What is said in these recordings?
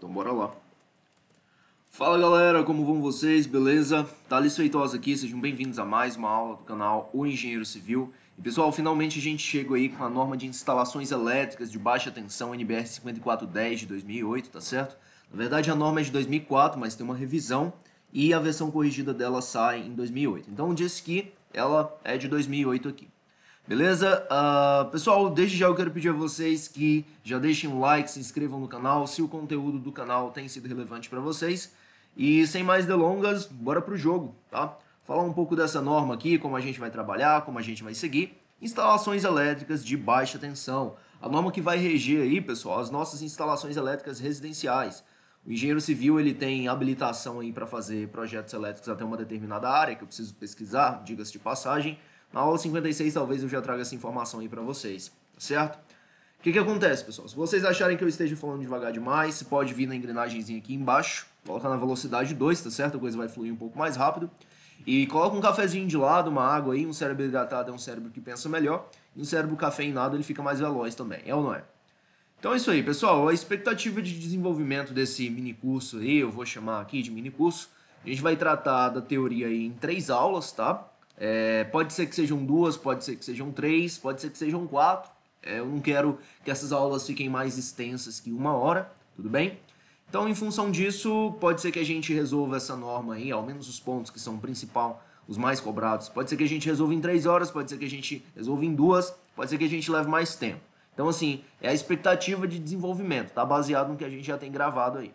Então bora lá. Fala galera, como vão vocês? Beleza? Thales Feitosa aqui, sejam bem-vindos a mais uma aula do canal O Engenheiro Civil. E pessoal, finalmente a gente chegou aí com a norma de instalações elétricas de baixa tensão NBR 5410 de 2008, tá certo? Na verdade a norma é de 2004, mas tem uma revisão e a versão corrigida dela sai em 2008. Então diz que ela é de 2008 aqui. Beleza? Uh, pessoal, desde já eu quero pedir a vocês que já deixem um like, se inscrevam no canal, se o conteúdo do canal tem sido relevante para vocês. E sem mais delongas, bora pro jogo, tá? Falar um pouco dessa norma aqui, como a gente vai trabalhar, como a gente vai seguir. Instalações elétricas de baixa tensão. A norma que vai reger aí, pessoal, as nossas instalações elétricas residenciais. O engenheiro civil ele tem habilitação aí para fazer projetos elétricos até uma determinada área, que eu preciso pesquisar, diga-se de passagem na aula 56 talvez eu já traga essa informação aí para vocês, tá certo? O que, que acontece, pessoal? Se vocês acharem que eu esteja falando devagar demais, você pode vir na engrenagemzinha aqui embaixo, coloca na velocidade 2, tá certo? A coisa vai fluir um pouco mais rápido. E coloca um cafezinho de lado, uma água aí, um cérebro hidratado é um cérebro que pensa melhor, e um cérebro cafeinado ele fica mais veloz também, é ou não é? Então é isso aí, pessoal. A expectativa de desenvolvimento desse mini curso aí, eu vou chamar aqui de mini curso, a gente vai tratar da teoria aí em três aulas, tá? É, pode ser que sejam duas, pode ser que sejam três, pode ser que sejam quatro. É, eu não quero que essas aulas fiquem mais extensas que uma hora, tudo bem? Então, em função disso, pode ser que a gente resolva essa norma aí, ao menos os pontos que são principal, os mais cobrados. Pode ser que a gente resolva em três horas, pode ser que a gente resolva em duas, pode ser que a gente leve mais tempo. Então, assim, é a expectativa de desenvolvimento, tá baseado no que a gente já tem gravado aí.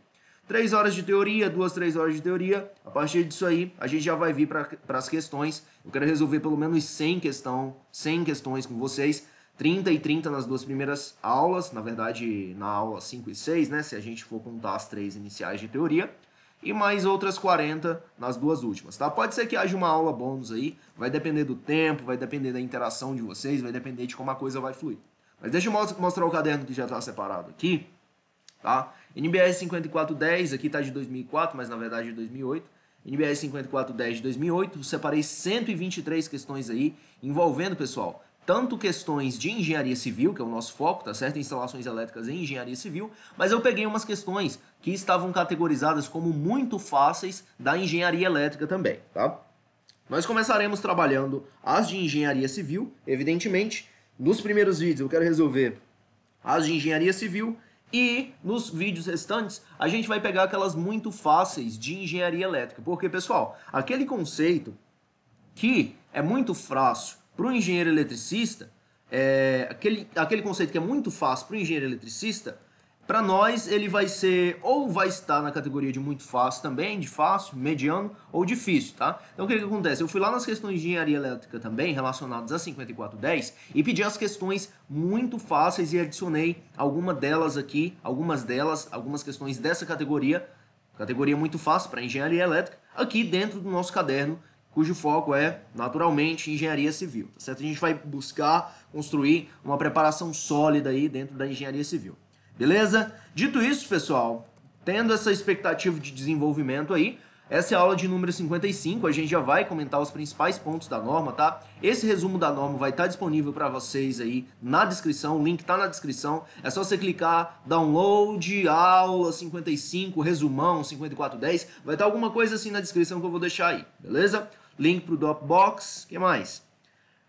Três horas de teoria, duas, três horas de teoria. A partir disso aí, a gente já vai vir para as questões. Eu quero resolver pelo menos 100, questão, 100 questões com vocês. 30 e 30 nas duas primeiras aulas, na verdade, na aula 5 e 6, né? Se a gente for contar as três iniciais de teoria. E mais outras 40 nas duas últimas, tá? Pode ser que haja uma aula bônus aí. Vai depender do tempo, vai depender da interação de vocês, vai depender de como a coisa vai fluir. Mas deixa eu mostrar o caderno que já está separado aqui, tá? NBR 5410, aqui está de 2004, mas na verdade é de 2008. NBR 5410 de 2008, separei 123 questões aí envolvendo, pessoal, tanto questões de engenharia civil, que é o nosso foco, tá certo? Instalações elétricas em engenharia civil, mas eu peguei umas questões que estavam categorizadas como muito fáceis da engenharia elétrica também, tá? Nós começaremos trabalhando as de engenharia civil, evidentemente. Nos primeiros vídeos eu quero resolver as de engenharia civil, e nos vídeos restantes, a gente vai pegar aquelas muito fáceis de engenharia elétrica. Porque, pessoal, aquele conceito que é muito fácil para o engenheiro eletricista, é, aquele, aquele conceito que é muito fácil para o engenheiro eletricista, para nós, ele vai ser ou vai estar na categoria de muito fácil também, de fácil, mediano ou difícil, tá? Então o que, que acontece? Eu fui lá nas questões de engenharia elétrica também, relacionadas a 5410, e pedi as questões muito fáceis e adicionei alguma delas aqui, algumas delas, algumas questões dessa categoria, categoria muito fácil para engenharia elétrica, aqui dentro do nosso caderno cujo foco é, naturalmente, engenharia civil, tá certo? A gente vai buscar construir uma preparação sólida aí dentro da engenharia civil. Beleza? Dito isso, pessoal, tendo essa expectativa de desenvolvimento aí, essa é a aula de número 55, a gente já vai comentar os principais pontos da norma, tá? Esse resumo da norma vai estar tá disponível para vocês aí na descrição, o link tá na descrição. É só você clicar download, aula 55, resumão 5410, vai estar tá alguma coisa assim na descrição que eu vou deixar aí, beleza? Link pro Dropbox, que mais?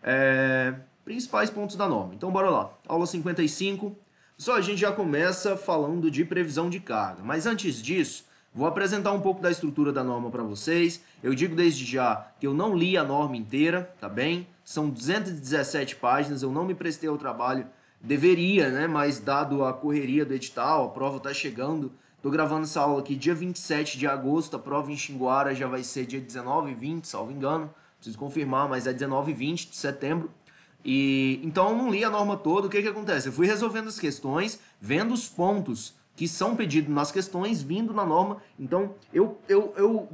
É... Principais pontos da norma. Então bora lá. Aula 55, só a gente já começa falando de previsão de carga, mas antes disso, vou apresentar um pouco da estrutura da norma para vocês. Eu digo desde já que eu não li a norma inteira, tá bem? São 217 páginas, eu não me prestei ao trabalho, deveria, né? Mas dado a correria do edital, a prova está chegando. Tô gravando essa aula aqui dia 27 de agosto, a prova em Xinguara já vai ser dia 19 e 20, salvo engano. Preciso confirmar, mas é 19 e 20 de setembro. E então eu não li a norma toda. O que que acontece? Eu fui resolvendo as questões, vendo os pontos que são pedidos nas questões, vindo na norma. Então, eu, eu, eu,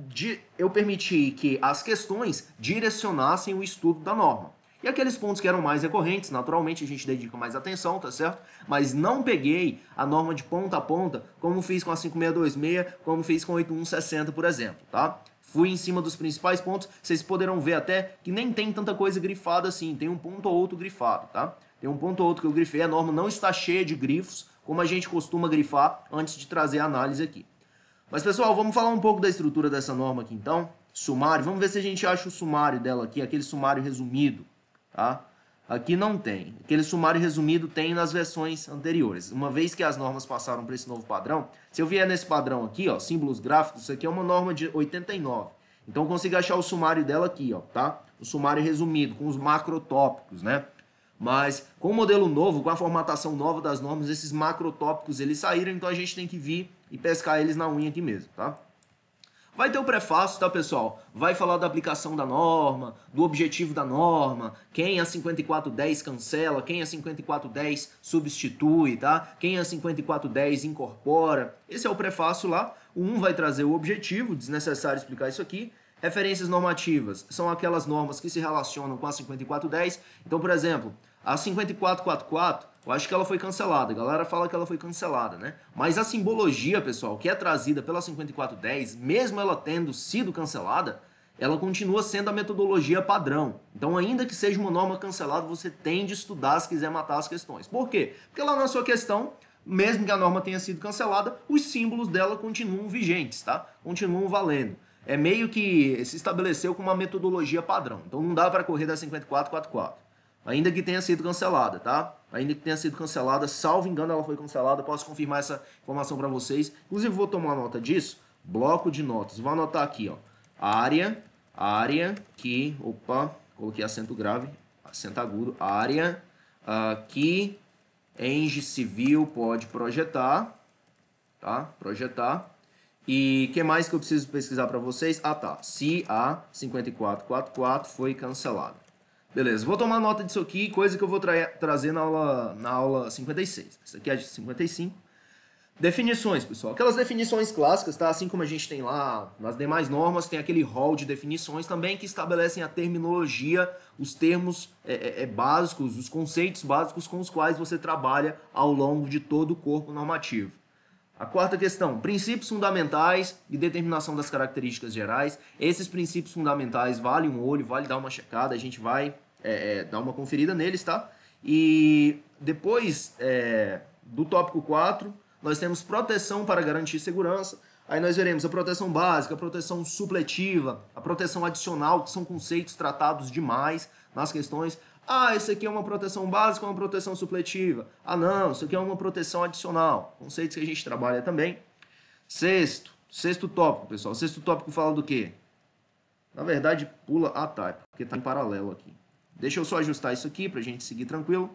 eu permiti que as questões direcionassem o estudo da norma. E aqueles pontos que eram mais recorrentes, naturalmente a gente dedica mais atenção, tá certo? Mas não peguei a norma de ponta a ponta, como fiz com a 5626, como fiz com a 8160, por exemplo, tá? Fui em cima dos principais pontos, vocês poderão ver até que nem tem tanta coisa grifada assim, tem um ponto ou outro grifado, tá? Tem um ponto ou outro que eu grifei, a norma não está cheia de grifos, como a gente costuma grifar antes de trazer a análise aqui. Mas pessoal, vamos falar um pouco da estrutura dessa norma aqui então, sumário, vamos ver se a gente acha o sumário dela aqui, aquele sumário resumido, tá? Aqui não tem. Aquele sumário resumido tem nas versões anteriores. Uma vez que as normas passaram para esse novo padrão, se eu vier nesse padrão aqui, ó, símbolos gráficos, isso aqui é uma norma de 89. Então eu consigo achar o sumário dela aqui, ó, tá? O sumário resumido, com os macrotópicos, né? Mas com o modelo novo, com a formatação nova das normas, esses macrotópicos eles saíram, então a gente tem que vir e pescar eles na unha aqui mesmo, tá? Vai ter o prefácio, tá, pessoal? Vai falar da aplicação da norma, do objetivo da norma, quem a 5410 cancela, quem a 5410 substitui, tá? Quem a 5410 incorpora. Esse é o prefácio lá. O 1 vai trazer o objetivo, desnecessário explicar isso aqui. Referências normativas são aquelas normas que se relacionam com a 5410. Então, por exemplo, a 5444, eu acho que ela foi cancelada. A galera fala que ela foi cancelada, né? Mas a simbologia, pessoal, que é trazida pela 5410, mesmo ela tendo sido cancelada, ela continua sendo a metodologia padrão. Então, ainda que seja uma norma cancelada, você tem de estudar se quiser matar as questões. Por quê? Porque lá na sua questão, mesmo que a norma tenha sido cancelada, os símbolos dela continuam vigentes, tá? Continuam valendo. É meio que se estabeleceu como uma metodologia padrão. Então, não dá para correr da 5444. Ainda que tenha sido cancelada, tá? Ainda que tenha sido cancelada, salvo engano, ela foi cancelada. Posso confirmar essa informação para vocês. Inclusive, vou tomar nota disso. Bloco de notas. Vou anotar aqui, ó. Área, área que... Opa, coloquei acento grave, acento agudo. Área uh, que Eng Civil pode projetar, tá? Projetar. E que mais que eu preciso pesquisar para vocês? Ah, tá. Se a 5444 foi cancelada. Beleza, vou tomar nota disso aqui, coisa que eu vou tra trazer na aula, na aula 56. Essa aqui é a de 55. Definições, pessoal. Aquelas definições clássicas, tá? Assim como a gente tem lá nas demais normas, tem aquele rol de definições também que estabelecem a terminologia, os termos é, é, é, básicos, os conceitos básicos com os quais você trabalha ao longo de todo o corpo normativo. A quarta questão: princípios fundamentais e determinação das características gerais. Esses princípios fundamentais valem um olho, vale dar uma checada, a gente vai é, é, dar uma conferida neles, tá? E depois é, do tópico 4, nós temos proteção para garantir segurança. Aí nós veremos a proteção básica, a proteção supletiva, a proteção adicional, que são conceitos tratados demais nas questões. Ah, isso aqui é uma proteção básica ou uma proteção supletiva? Ah, não, isso aqui é uma proteção adicional. Conceitos que a gente trabalha também. Sexto, sexto tópico, pessoal. Sexto tópico fala do quê? Na verdade, pula a type, porque está em paralelo aqui. Deixa eu só ajustar isso aqui para a gente seguir tranquilo.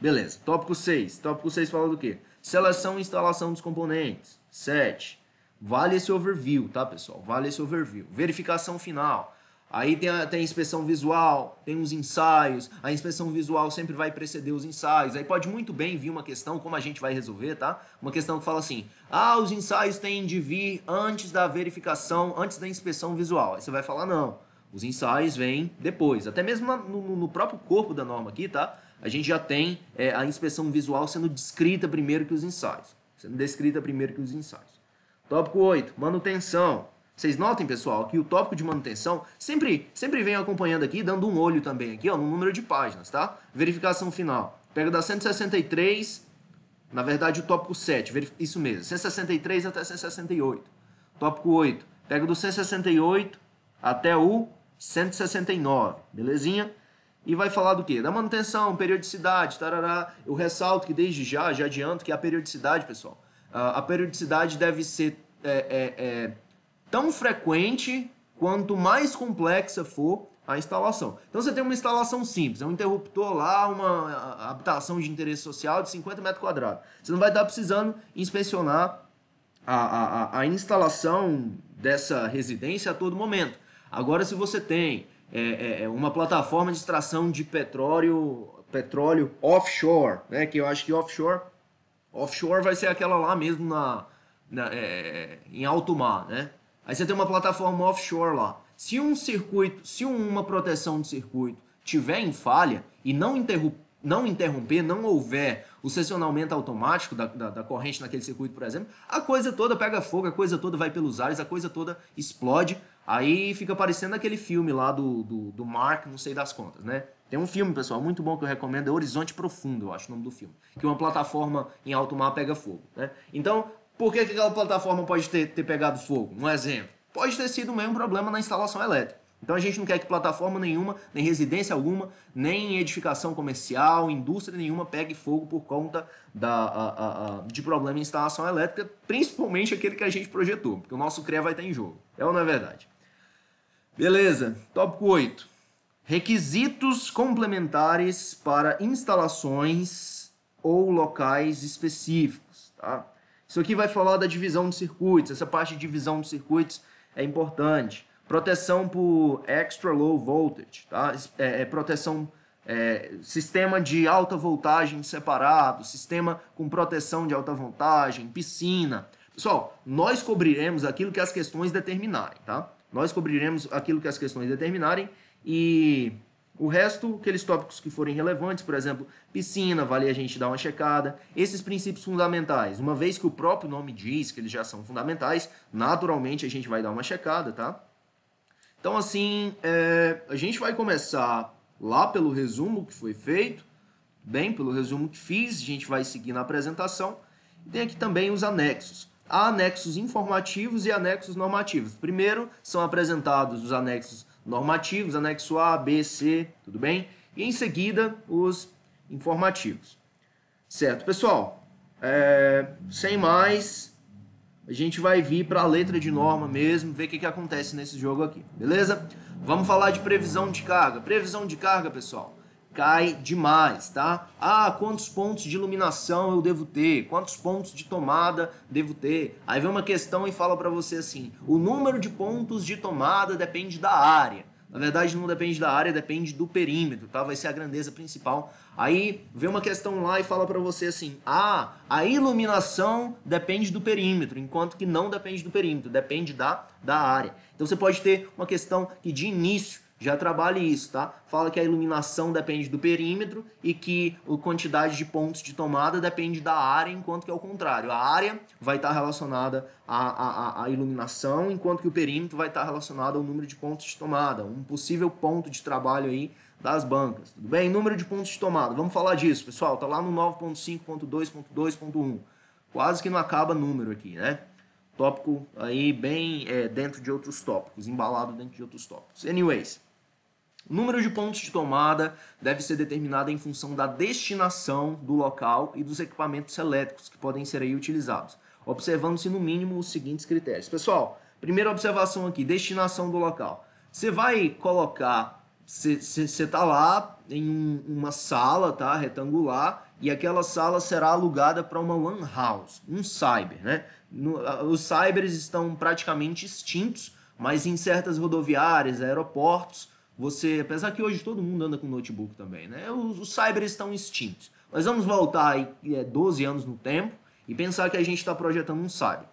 Beleza. Tópico 6. Tópico 6 fala do quê? Seleção e instalação dos componentes. 7. Vale esse overview, tá, pessoal? Vale esse overview. Verificação final. Aí tem a, tem a inspeção visual, tem os ensaios. A inspeção visual sempre vai preceder os ensaios. Aí pode muito bem vir uma questão, como a gente vai resolver, tá? Uma questão que fala assim: ah, os ensaios têm de vir antes da verificação, antes da inspeção visual. Aí você vai falar, não. Os ensaios vêm depois. Até mesmo no, no próprio corpo da norma aqui, tá? A gente já tem é, a inspeção visual sendo descrita primeiro que os ensaios. Sendo descrita primeiro que os ensaios. Tópico 8, manutenção. Vocês notem, pessoal, que o tópico de manutenção sempre, sempre vem acompanhando aqui, dando um olho também aqui, ó, no número de páginas, tá? Verificação final. Pega da 163, na verdade o tópico 7, isso mesmo, 163 até 168. Tópico 8, pega do 168 até o 169, belezinha? E vai falar do quê? Da manutenção, periodicidade, tarará. Eu ressalto que desde já, já adianto que a periodicidade, pessoal, a periodicidade deve ser é, é, é, tão frequente quanto mais complexa for a instalação. Então você tem uma instalação simples, é um interruptor lá, uma habitação de interesse social de 50 metros quadrados. Você não vai estar precisando inspecionar a, a, a instalação dessa residência a todo momento. Agora, se você tem é, é, é, uma plataforma de extração de petróleo, petróleo offshore, né? Que eu acho que offshore, offshore vai ser aquela lá mesmo na, na é, é em alto mar, né? Aí você tem uma plataforma offshore lá. Se um circuito, se uma proteção de circuito tiver em falha e não interromper não interromper, não houver o sessionamento automático da, da, da, corrente naquele circuito, por exemplo, a coisa toda pega fogo, a coisa toda vai pelos ares, a coisa toda explode Aí fica parecendo aquele filme lá do, do, do Mark, não sei das contas, né? Tem um filme, pessoal, muito bom que eu recomendo, é Horizonte Profundo, eu acho o nome do filme. Que uma plataforma em alto mar pega fogo, né? Então, por que, que aquela plataforma pode ter, ter pegado fogo? Um exemplo. Pode ter sido mesmo um problema na instalação elétrica. Então a gente não quer que plataforma nenhuma, nem residência alguma, nem edificação comercial, indústria nenhuma pegue fogo por conta da, a, a, de problema em instalação elétrica, principalmente aquele que a gente projetou, porque o nosso CREA vai estar em jogo. É ou não é verdade? Beleza, tópico 8. Requisitos complementares para instalações ou locais específicos, tá? Isso aqui vai falar da divisão de circuitos, essa parte de divisão de circuitos é importante. Proteção por extra low voltage, tá? É, é proteção, é, sistema de alta voltagem separado, sistema com proteção de alta voltagem, piscina. Pessoal, nós cobriremos aquilo que as questões determinarem, tá? Nós cobriremos aquilo que as questões determinarem e o resto, aqueles tópicos que forem relevantes, por exemplo, piscina, vale a gente dar uma checada. Esses princípios fundamentais, uma vez que o próprio nome diz que eles já são fundamentais, naturalmente a gente vai dar uma checada, tá? Então, assim, é, a gente vai começar lá pelo resumo que foi feito, bem, pelo resumo que fiz, a gente vai seguir na apresentação. E tem aqui também os anexos há anexos informativos e anexos normativos. Primeiro são apresentados os anexos normativos, anexo A, B, C, tudo bem? E em seguida os informativos. Certo, pessoal? É, sem mais, a gente vai vir para a letra de norma mesmo, ver o que, que acontece nesse jogo aqui, beleza? Vamos falar de previsão de carga. Previsão de carga, pessoal cai demais, tá? Ah, quantos pontos de iluminação eu devo ter? Quantos pontos de tomada devo ter? Aí vem uma questão e fala para você assim: o número de pontos de tomada depende da área. Na verdade, não depende da área, depende do perímetro, tá? Vai ser a grandeza principal. Aí vem uma questão lá e fala para você assim: ah, a iluminação depende do perímetro, enquanto que não depende do perímetro, depende da, da área. Então você pode ter uma questão que de início já trabalhe isso, tá? Fala que a iluminação depende do perímetro e que a quantidade de pontos de tomada depende da área, enquanto que é o contrário. A área vai estar relacionada à, à, à iluminação, enquanto que o perímetro vai estar relacionado ao número de pontos de tomada. Um possível ponto de trabalho aí das bancas, tudo bem? Número de pontos de tomada, vamos falar disso, pessoal. Tá lá no 9.5.2.2.1. Quase que não acaba número aqui, né? Tópico aí bem é, dentro de outros tópicos, embalado dentro de outros tópicos. Anyways, o número de pontos de tomada deve ser determinado em função da destinação do local e dos equipamentos elétricos que podem ser aí utilizados, observando-se no mínimo os seguintes critérios. Pessoal, primeira observação aqui, destinação do local. Você vai colocar, você está lá em um, uma sala tá, retangular e aquela sala será alugada para uma one house, um cyber. Né? No, os cybers estão praticamente extintos, mas em certas rodoviárias, aeroportos, você, apesar que hoje todo mundo anda com notebook também, né? Os, os cyber estão extintos. Mas vamos voltar aí, é, 12 anos no tempo e pensar que a gente está projetando um cyber,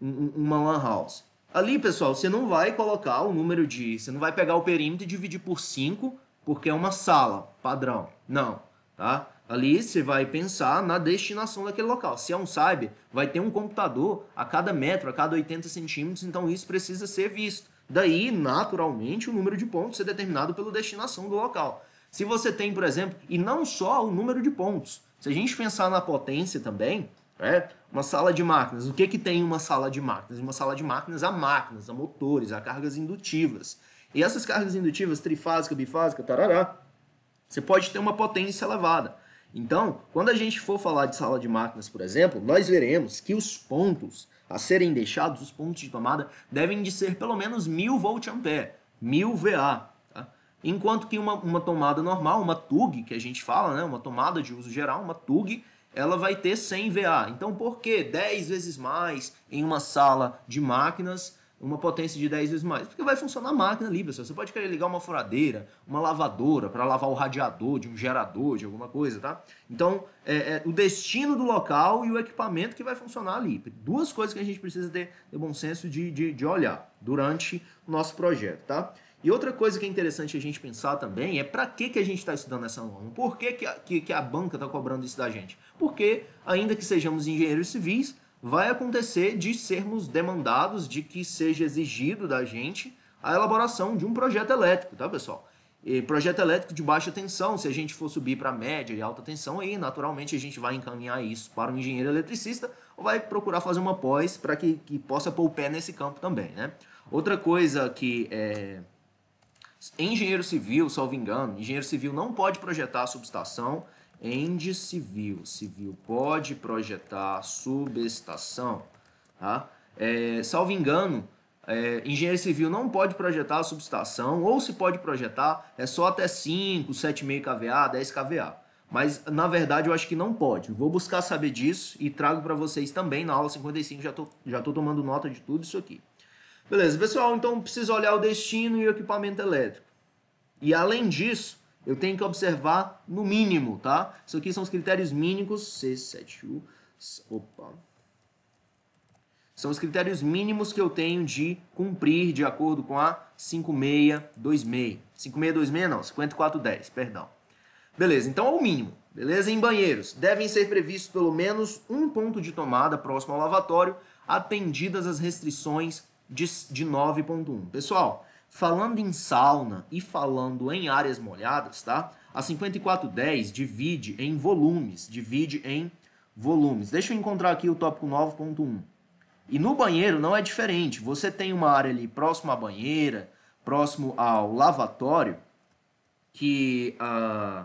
um, uma lan house. Ali, pessoal, você não vai colocar o número de. Você não vai pegar o perímetro e dividir por 5, porque é uma sala padrão. Não, tá? Ali você vai pensar na destinação daquele local. Se é um cyber, vai ter um computador a cada metro, a cada 80 centímetros, então isso precisa ser visto. Daí, naturalmente, o número de pontos é determinado pela destinação do local. Se você tem, por exemplo, e não só o número de pontos, se a gente pensar na potência também, é uma sala de máquinas, o que, que tem uma sala de máquinas? Uma sala de máquinas há máquinas, há motores, há cargas indutivas. E essas cargas indutivas, trifásica, bifásica, tarará, você pode ter uma potência elevada. Então, quando a gente for falar de sala de máquinas, por exemplo, nós veremos que os pontos a serem deixados, os pontos de tomada devem de ser pelo menos 1000 voltampere, 1000 VA. Tá? Enquanto que uma, uma tomada normal, uma TUG, que a gente fala, né? uma tomada de uso geral, uma TUG, ela vai ter 100 VA. Então, por que 10 vezes mais em uma sala de máquinas uma potência de 10 vezes mais, porque vai funcionar a máquina ali, pessoal. Você pode querer ligar uma furadeira, uma lavadora, para lavar o radiador de um gerador, de alguma coisa, tá? Então, é, é, o destino do local e o equipamento que vai funcionar ali. Duas coisas que a gente precisa ter, ter bom senso de, de, de olhar durante o nosso projeto, tá? E outra coisa que é interessante a gente pensar também é para que, que a gente está estudando essa norma? Por que, que, a, que, que a banca está cobrando isso da gente? Porque, ainda que sejamos engenheiros civis, vai acontecer de sermos demandados, de que seja exigido da gente a elaboração de um projeto elétrico, tá, pessoal? E projeto elétrico de baixa tensão, se a gente for subir para média e alta tensão, aí naturalmente a gente vai encaminhar isso para um engenheiro eletricista ou vai procurar fazer uma pós para que, que possa pôr o pé nesse campo também, né? Outra coisa que é... Engenheiro civil, salvo engano, engenheiro civil não pode projetar a subestação, END civil. Civil pode projetar subestação. Tá? É, salvo engano, é, engenheiro civil não pode projetar a subestação, ou se pode projetar, é só até 5, 7,5 kVA, 10 kVA. Mas, na verdade, eu acho que não pode. Vou buscar saber disso e trago para vocês também na aula 55. Já tô, já tô tomando nota de tudo isso aqui. Beleza, pessoal, então precisa olhar o destino e o equipamento elétrico. E, além disso, eu tenho que observar no mínimo, tá? Isso aqui são os critérios mínimos, C7U, opa. São os critérios mínimos que eu tenho de cumprir de acordo com a 5626. 5626 não, 5410, perdão. Beleza, então é o mínimo. Beleza? Em banheiros, devem ser previstos pelo menos um ponto de tomada próximo ao lavatório, atendidas as restrições de, de 9.1. Pessoal, Falando em sauna e falando em áreas molhadas, tá? A 5410 divide em volumes, divide em volumes. Deixa eu encontrar aqui o tópico 9.1. E no banheiro não é diferente. Você tem uma área ali próximo à banheira, próximo ao lavatório, que uh,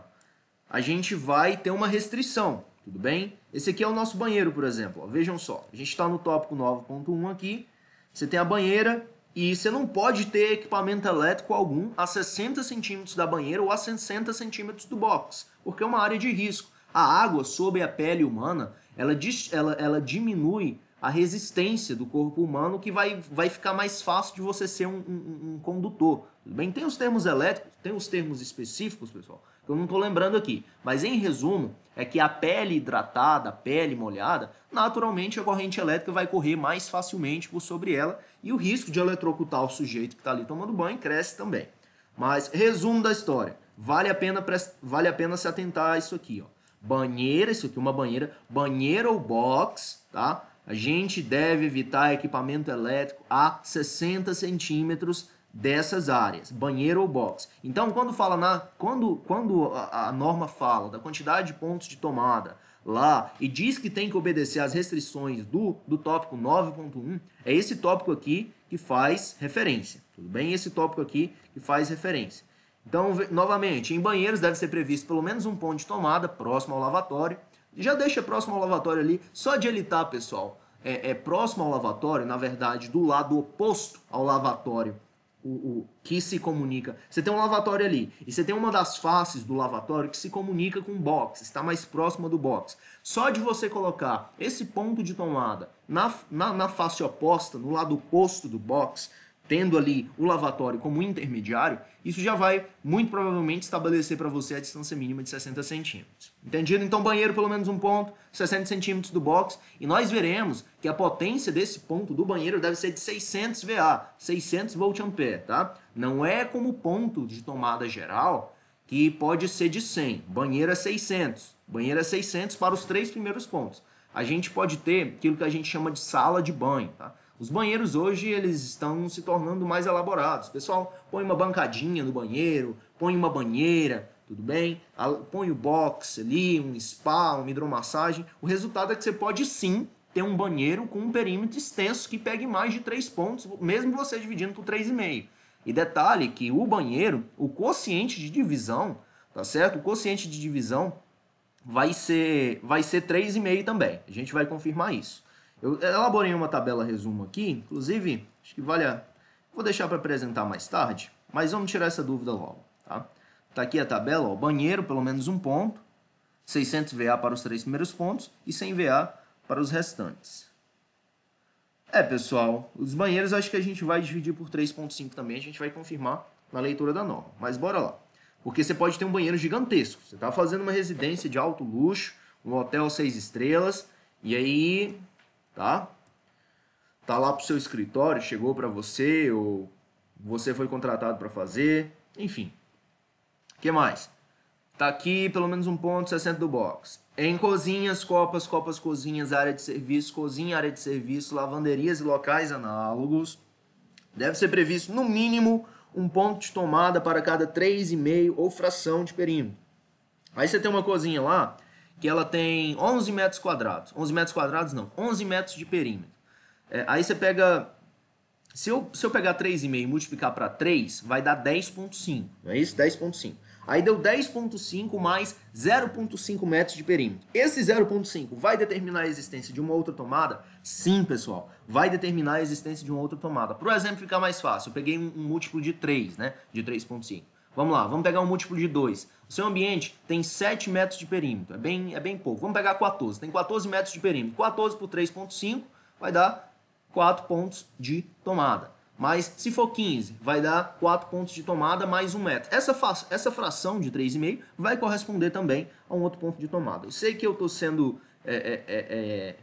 a gente vai ter uma restrição, tudo bem? Esse aqui é o nosso banheiro, por exemplo. Ó, vejam só, a gente está no tópico 9.1 aqui. Você tem a banheira, e você não pode ter equipamento elétrico algum a 60 centímetros da banheira ou a 60 centímetros do box, porque é uma área de risco. A água sobre a pele humana, ela, ela, ela diminui a resistência do corpo humano que vai, vai ficar mais fácil de você ser um, um, um condutor. Tudo bem? Tem os termos elétricos, tem os termos específicos, pessoal, que eu não estou lembrando aqui. Mas em resumo, é que a pele hidratada, a pele molhada, naturalmente a corrente elétrica vai correr mais facilmente por sobre ela e o risco de eletrocutar o sujeito que está ali tomando banho cresce também. Mas resumo da história, vale a pena, vale a pena se atentar a isso aqui, ó. Banheira, isso aqui é uma banheira, banheira ou box, tá? A gente deve evitar equipamento elétrico a 60 centímetros dessas áreas, banheiro ou box. Então, quando fala na quando quando a, a norma fala da quantidade de pontos de tomada lá e diz que tem que obedecer às restrições do do tópico 9.1, é esse tópico aqui que faz referência. Tudo bem? Esse tópico aqui que faz referência. Então, novamente, em banheiros deve ser previsto pelo menos um ponto de tomada próximo ao lavatório. Já deixa próximo ao lavatório ali, só de estar, pessoal. É, é, próximo ao lavatório, na verdade, do lado oposto ao lavatório o, o, que se comunica. Você tem um lavatório ali, e você tem uma das faces do lavatório que se comunica com o box, está mais próxima do box. Só de você colocar esse ponto de tomada na, na, na face oposta, no lado oposto do box, tendo ali o lavatório como intermediário, isso já vai muito provavelmente estabelecer para você a distância mínima de 60 centímetros. Entendido? Então, banheiro pelo menos um ponto, 60 centímetros do box. E nós veremos que a potência desse ponto do banheiro deve ser de 600 VA, 600 ampere tá? Não é como ponto de tomada geral, que pode ser de 100. Banheiro é 600. Banheiro é 600 para os três primeiros pontos. A gente pode ter aquilo que a gente chama de sala de banho, tá? Os banheiros hoje eles estão se tornando mais elaborados. O pessoal põe uma bancadinha no banheiro, põe uma banheira, tudo bem? Põe o box ali, um spa, uma hidromassagem. O resultado é que você pode sim ter um banheiro com um perímetro extenso que pegue mais de 3 pontos, mesmo você dividindo por 3,5. E detalhe que o banheiro, o quociente de divisão, tá certo? O quociente de divisão vai ser vai ser 3,5 também. A gente vai confirmar isso. Eu elaborei uma tabela resumo aqui, inclusive, acho que vale a... Vou deixar para apresentar mais tarde, mas vamos tirar essa dúvida logo, tá? Está aqui a tabela, ó, banheiro, pelo menos um ponto, 600 VA para os três primeiros pontos e 100 VA para os restantes. É, pessoal, os banheiros acho que a gente vai dividir por 3.5 também, a gente vai confirmar na leitura da norma. Mas bora lá. Porque você pode ter um banheiro gigantesco. Você está fazendo uma residência de alto luxo, um hotel seis estrelas, e aí, tá? Tá lá pro seu escritório, chegou para você, ou você foi contratado para fazer, enfim, que mais? Tá aqui pelo menos um ponto 60 do box. Em cozinhas, copas, copas, cozinhas, área de serviço, cozinha, área de serviço, lavanderias e locais análogos, deve ser previsto no mínimo um ponto de tomada para cada 3,5 ou fração de perímetro. Aí você tem uma cozinha lá que ela tem 11 metros quadrados. 11 metros quadrados não, 11 metros de perímetro. É, aí você pega... Se eu, se eu pegar 3,5 e multiplicar para 3, vai dar 10,5. Não é isso? 10,5. Aí deu 10,5 mais 0,5 metros de perímetro. Esse 0,5 vai determinar a existência de uma outra tomada? Sim, pessoal, vai determinar a existência de uma outra tomada. Para o exemplo ficar mais fácil, eu peguei um, um múltiplo de 3, né? De 3,5. Vamos lá, vamos pegar um múltiplo de 2. O seu ambiente tem 7 metros de perímetro, é bem, é bem pouco. Vamos pegar 14, tem 14 metros de perímetro. 14 por 3,5 vai dar 4 pontos de tomada. Mas se for 15, vai dar 4 pontos de tomada mais 1 metro. Essa, essa fração de 3,5 vai corresponder também a um outro ponto de tomada. Eu sei que eu estou sendo é, é, é, é,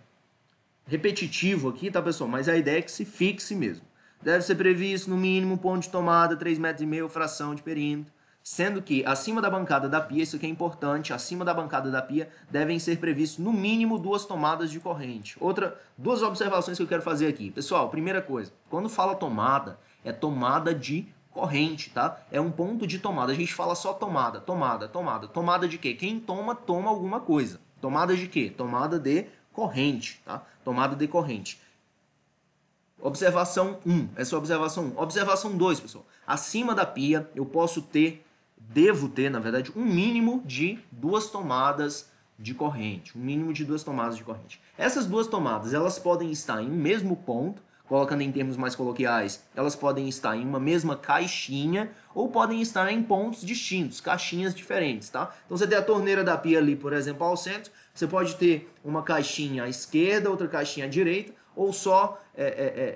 repetitivo aqui, tá, pessoal? Mas a ideia é que se fixe mesmo. Deve ser previsto, no mínimo, um ponto de tomada, 3,5 metros, fração de perímetro Sendo que, acima da bancada da pia, isso aqui é importante, acima da bancada da pia devem ser previstos no mínimo duas tomadas de corrente. Outra, duas observações que eu quero fazer aqui. Pessoal, primeira coisa, quando fala tomada, é tomada de corrente, tá? É um ponto de tomada. A gente fala só tomada, tomada, tomada. Tomada de quê? Quem toma, toma alguma coisa. Tomada de quê? Tomada de corrente, tá? Tomada de corrente. Observação 1, essa é a observação 1. Observação 2, pessoal. Acima da pia, eu posso ter devo ter, na verdade, um mínimo de duas tomadas de corrente, um mínimo de duas tomadas de corrente. Essas duas tomadas, elas podem estar em um mesmo ponto, colocando em termos mais coloquiais, elas podem estar em uma mesma caixinha ou podem estar em pontos distintos, caixinhas diferentes, tá? Então você tem a torneira da pia ali, por exemplo, ao centro, você pode ter uma caixinha à esquerda, outra caixinha à direita, ou só é, é,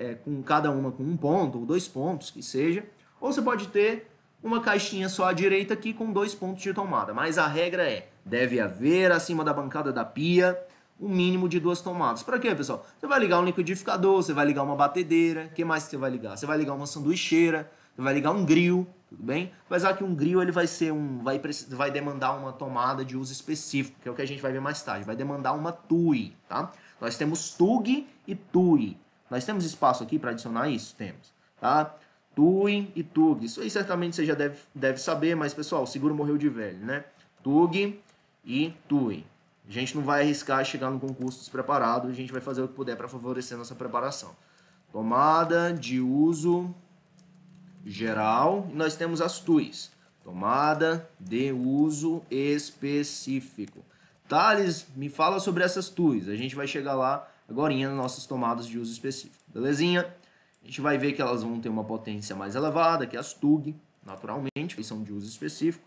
é, é com cada uma com um ponto ou dois pontos, que seja, ou você pode ter uma caixinha só à direita aqui com dois pontos de tomada. Mas a regra é, deve haver acima da bancada da pia um mínimo de duas tomadas. Para quê, pessoal? Você vai ligar um liquidificador, você vai ligar uma batedeira, o que mais que você vai ligar? Você vai ligar uma sanduicheira, você vai ligar um grill, tudo bem? Apesar que um grill ele vai ser um vai vai demandar uma tomada de uso específico, que é o que a gente vai ver mais tarde. Vai demandar uma TUI, tá? Nós temos TUG e TUI. Nós temos espaço aqui para adicionar isso, temos, tá? Tug e Tug. Isso aí certamente você já deve, deve saber, mas pessoal, o seguro morreu de velho, né? Tug e Tui. A gente não vai arriscar chegar no concurso despreparado, a gente vai fazer o que puder para favorecer nossa preparação. Tomada de uso geral, e nós temos as TUIs. Tomada de uso específico. Thales, me fala sobre essas TUIs. A gente vai chegar lá agora nas nossas tomadas de uso específico. Belezinha? A gente vai ver que elas vão ter uma potência mais elevada que as TUG, naturalmente, que são de uso específico.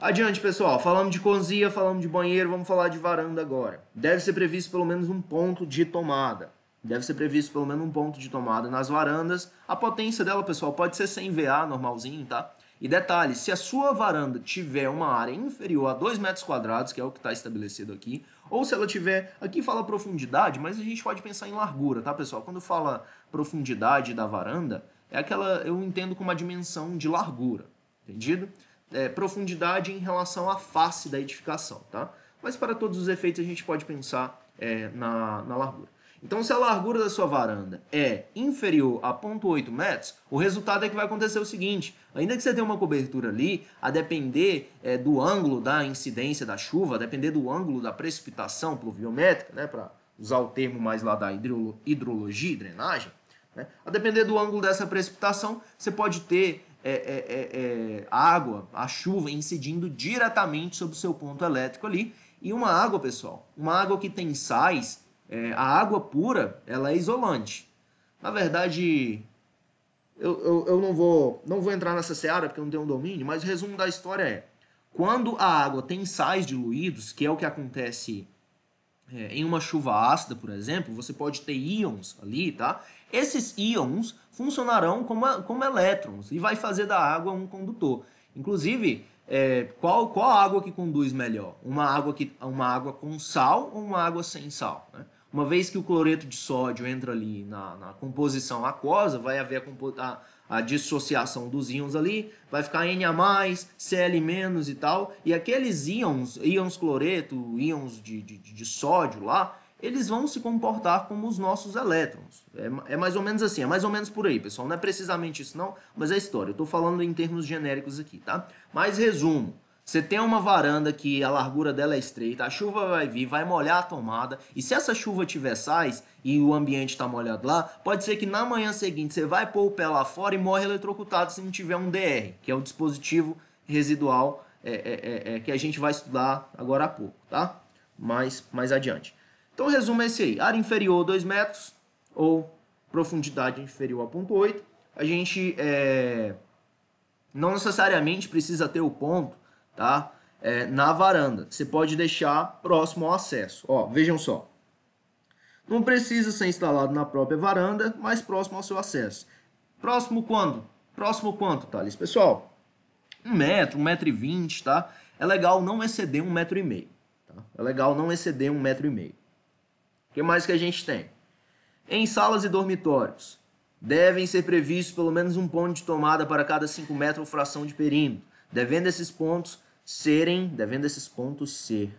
Adiante, pessoal. Falamos de cozinha, falamos de banheiro, vamos falar de varanda agora. Deve ser previsto pelo menos um ponto de tomada. Deve ser previsto pelo menos um ponto de tomada nas varandas. A potência dela, pessoal, pode ser 100 VA, normalzinho, tá? E detalhe, se a sua varanda tiver uma área inferior a 2 metros quadrados, que é o que está estabelecido aqui, ou se ela tiver, aqui fala profundidade, mas a gente pode pensar em largura, tá, pessoal? Quando fala profundidade da varanda, é aquela eu entendo como uma dimensão de largura, entendido? É, profundidade em relação à face da edificação, tá? Mas para todos os efeitos a gente pode pensar é, na, na largura. Então, se a largura da sua varanda é inferior a 0,8 metros, o resultado é que vai acontecer o seguinte: ainda que você tenha uma cobertura ali, a depender é, do ângulo da incidência da chuva, a depender do ângulo da precipitação pluviométrica, né, para usar o termo mais lá da hidrologia e drenagem, né, a depender do ângulo dessa precipitação, você pode ter é, é, água, a chuva incidindo diretamente sobre o seu ponto elétrico ali. E uma água, pessoal, uma água que tem sais é, a água pura, ela é isolante. Na verdade, eu, eu, eu, não, vou, não vou entrar nessa seara porque eu não tenho um domínio, mas o resumo da história é, quando a água tem sais diluídos, que é o que acontece é, em uma chuva ácida, por exemplo, você pode ter íons ali, tá? Esses íons funcionarão como, como elétrons e vai fazer da água um condutor. Inclusive, é, qual, qual água que conduz melhor? Uma água, que, uma água com sal ou uma água sem sal? Né? Uma vez que o cloreto de sódio entra ali na, na composição aquosa, vai haver a, a, a, dissociação dos íons ali, vai ficar Na+, Cl- e tal, e aqueles íons, íons cloreto, íons de, de, de sódio lá, eles vão se comportar como os nossos elétrons. É, é, mais ou menos assim, é mais ou menos por aí, pessoal. Não é precisamente isso não, mas é história. Eu estou falando em termos genéricos aqui, tá? Mas resumo, você tem uma varanda que a largura dela é estreita, a chuva vai vir, vai molhar a tomada, e se essa chuva tiver sais e o ambiente está molhado lá, pode ser que na manhã seguinte você vai pôr o pé lá fora e morre eletrocutado se não tiver um DR, que é o dispositivo residual é, é, é, é, que a gente vai estudar agora há pouco, tá? Mais, mais adiante. Então o resumo é esse aí, área inferior 2 metros ou profundidade inferior a 0.8, a gente é, não necessariamente precisa ter o ponto tá? É, na varanda. Você pode deixar próximo ao acesso. Ó, vejam só. Não precisa ser instalado na própria varanda, mas próximo ao seu acesso. Próximo quando? Próximo quanto, Thales? Pessoal, um metro, um metro e vinte, tá? É legal não exceder um metro e meio. Tá? É legal não exceder um metro e meio. O que mais que a gente tem? Em salas e dormitórios, devem ser previstos pelo menos um ponto de tomada para cada 5 metros ou fração de perímetro, devendo esses pontos serem, devendo tá esses pontos ser,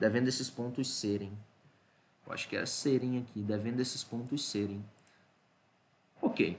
devendo tá esses pontos serem. Eu acho que era é serem aqui, devendo tá esses pontos serem. Ok.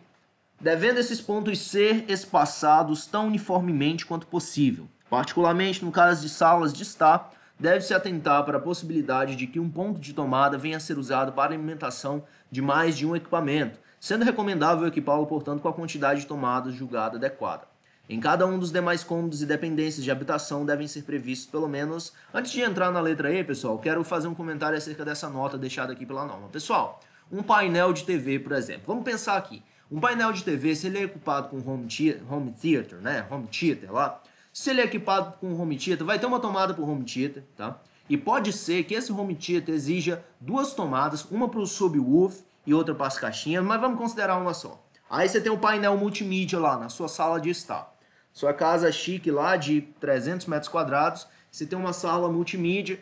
Devendo esses pontos ser espaçados tão uniformemente quanto possível. Particularmente no caso de salas de estar, deve-se atentar para a possibilidade de que um ponto de tomada venha a ser usado para alimentação de mais de um equipamento, sendo recomendável equipá-lo, portanto, com a quantidade de tomadas julgada adequada. Em cada um dos demais cômodos e dependências de habitação devem ser previstos pelo menos. Antes de entrar na letra E, pessoal, quero fazer um comentário acerca dessa nota deixada aqui pela norma. Pessoal, um painel de TV, por exemplo. Vamos pensar aqui. Um painel de TV, se ele é equipado com home, home theater, né? Home theater lá. Se ele é equipado com home theater, vai ter uma tomada para o home theater, tá? E pode ser que esse home theater exija duas tomadas, uma para o subwoofer e outra para as caixinhas, mas vamos considerar uma só. Aí você tem um painel multimídia lá na sua sala de estar sua casa é chique lá de 300 metros quadrados, você tem uma sala multimídia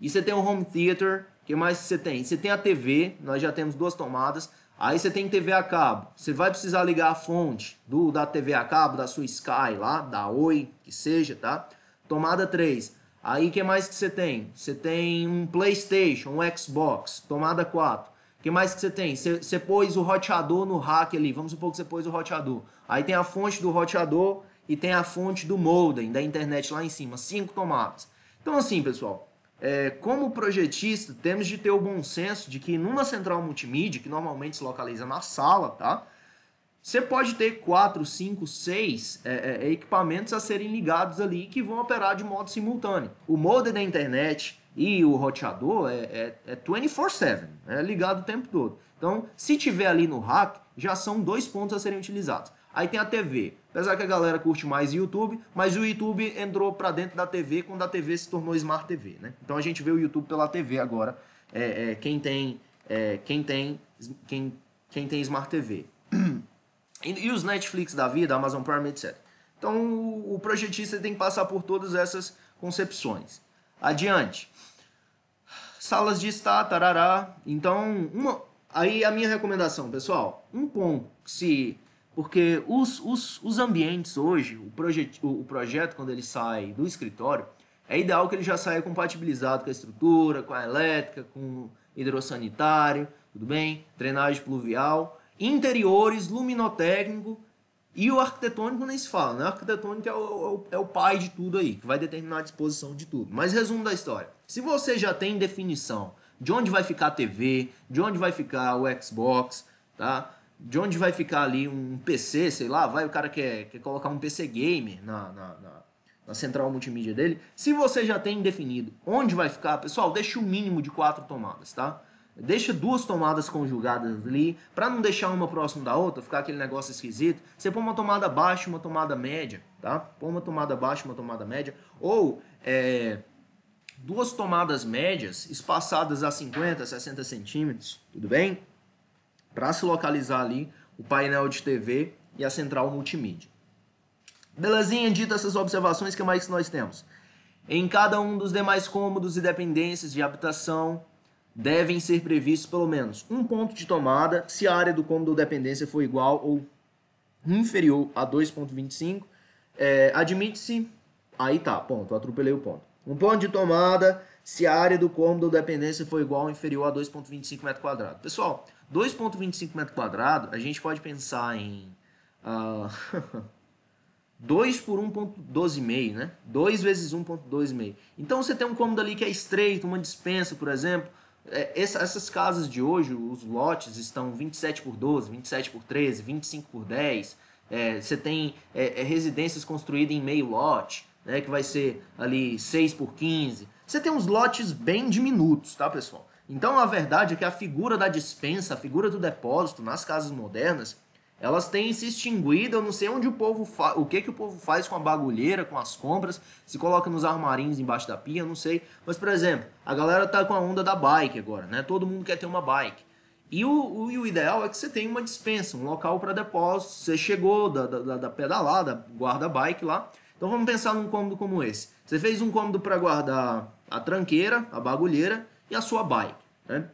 e você tem um home theater. O que mais você tem? Você tem a TV, nós já temos duas tomadas. Aí você tem TV a cabo. Você vai precisar ligar a fonte do da TV a cabo, da sua Sky lá, da Oi, que seja, tá? Tomada 3. Aí que mais que você tem? Você tem um PlayStation, um Xbox, tomada 4. que mais que você tem? Você, você pôs o roteador no rack ali. Vamos supor que você pôs o roteador. Aí tem a fonte do roteador e tem a fonte do modem, da internet lá em cima, cinco tomadas. Então assim, pessoal, é, como projetista, temos de ter o bom senso de que numa central multimídia, que normalmente se localiza na sala, tá? Você pode ter 4, 5, 6 é, é, equipamentos a serem ligados ali que vão operar de modo simultâneo. O modem da internet e o roteador é, é 24-7, é, é ligado o tempo todo. Então, se tiver ali no rack, já são dois pontos a serem utilizados. Aí tem a TV. Apesar que a galera curte mais YouTube, mas o YouTube entrou para dentro da TV quando a TV se tornou Smart TV, né? Então a gente vê o YouTube pela TV agora. É, é, quem tem, é, quem tem, quem, quem tem Smart TV e, e, os Netflix da vida, Amazon Prime, etc. Então o, o projetista tem que passar por todas essas concepções. Adiante. Salas de estar, tarará. Então, uma, aí a minha recomendação, pessoal, um ponto se porque os, os, os ambientes hoje, o, projet, o, o projeto, quando ele sai do escritório, é ideal que ele já saia compatibilizado com a estrutura, com a elétrica, com hidrossanitário, tudo bem? Drenagem pluvial, interiores, luminotécnico e o arquitetônico nem se fala, né? O arquitetônico é, é o, é o pai de tudo aí, que vai determinar a disposição de tudo. Mas resumo da história: se você já tem definição de onde vai ficar a TV, de onde vai ficar o Xbox, tá? de onde vai ficar ali um PC, sei lá, vai o cara quer, é, quer colocar um PC game na, na, na, na central multimídia dele. Se você já tem definido onde vai ficar, pessoal, deixa o um mínimo de quatro tomadas, tá? Deixa duas tomadas conjugadas ali, para não deixar uma próxima da outra, ficar aquele negócio esquisito. Você põe uma tomada baixa, uma tomada média, tá? Põe uma tomada baixa, uma tomada média, ou é, duas tomadas médias espaçadas a 50, 60 centímetros, tudo bem? para se localizar ali o painel de TV e a central multimídia. Belezinha, dita essas observações, que mais nós temos? Em cada um dos demais cômodos e dependências de habitação devem ser previstos pelo menos um ponto de tomada se a área do cômodo ou dependência for igual ou inferior a 2.25. É, Admite-se... Aí tá, ponto, atropelei o ponto. Um ponto de tomada se a área do cômodo ou dependência for igual ou inferior a 2.25 metro quadrado. Pessoal, 2,25 metro quadrado, a gente pode pensar em uh, ah, 2 por 1,12,5, né? 2 vezes 1,12,5. Então você tem um cômodo ali que é estreito, uma dispensa, por exemplo. É, essas casas de hoje, os lotes estão 27 por 12, 27 por 13, 25 por 10. É, você tem é, residências construídas em meio lote, né? que vai ser ali 6 por 15. Você tem uns lotes bem diminutos, tá, pessoal? Então a verdade é que a figura da dispensa, a figura do depósito nas casas modernas, elas têm se extinguido. Eu não sei onde o povo fa... o que que o povo faz com a bagulheira, com as compras, se coloca nos armarinhos embaixo da pia, eu não sei. Mas por exemplo, a galera tá com a onda da bike agora, né? Todo mundo quer ter uma bike. E o, o, o ideal é que você tenha uma dispensa, um local para depósito. Você chegou da, da, da pedalada, guarda bike lá. Então vamos pensar num cômodo como esse. Você fez um cômodo para guardar a tranqueira, a bagulheira e a sua bike. Né?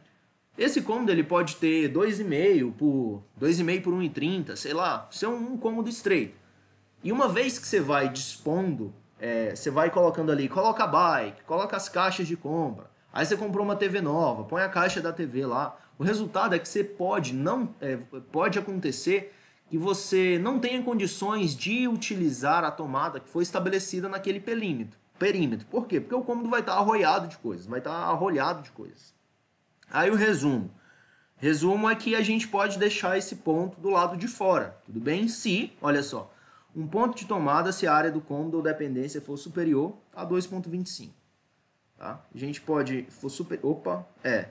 Esse cômodo ele pode ter 2,5 por 2,5 por 1,30, sei lá, ser um, um cômodo estreito. E uma vez que você vai dispondo, é, você vai colocando ali, coloca a bike, coloca as caixas de compra. Aí você comprou uma TV nova, põe a caixa da TV lá. O resultado é que você pode não é, pode acontecer que você não tenha condições de utilizar a tomada que foi estabelecida naquele perímetro perímetro. Por quê? Porque o cômodo vai estar arroiado de coisas, vai estar arrolhado de coisas. Aí o resumo. Resumo é que a gente pode deixar esse ponto do lado de fora, tudo bem? Se, olha só, um ponto de tomada se a área do cômodo ou dependência for superior a 2.25. Tá? A gente pode... For super, opa, é.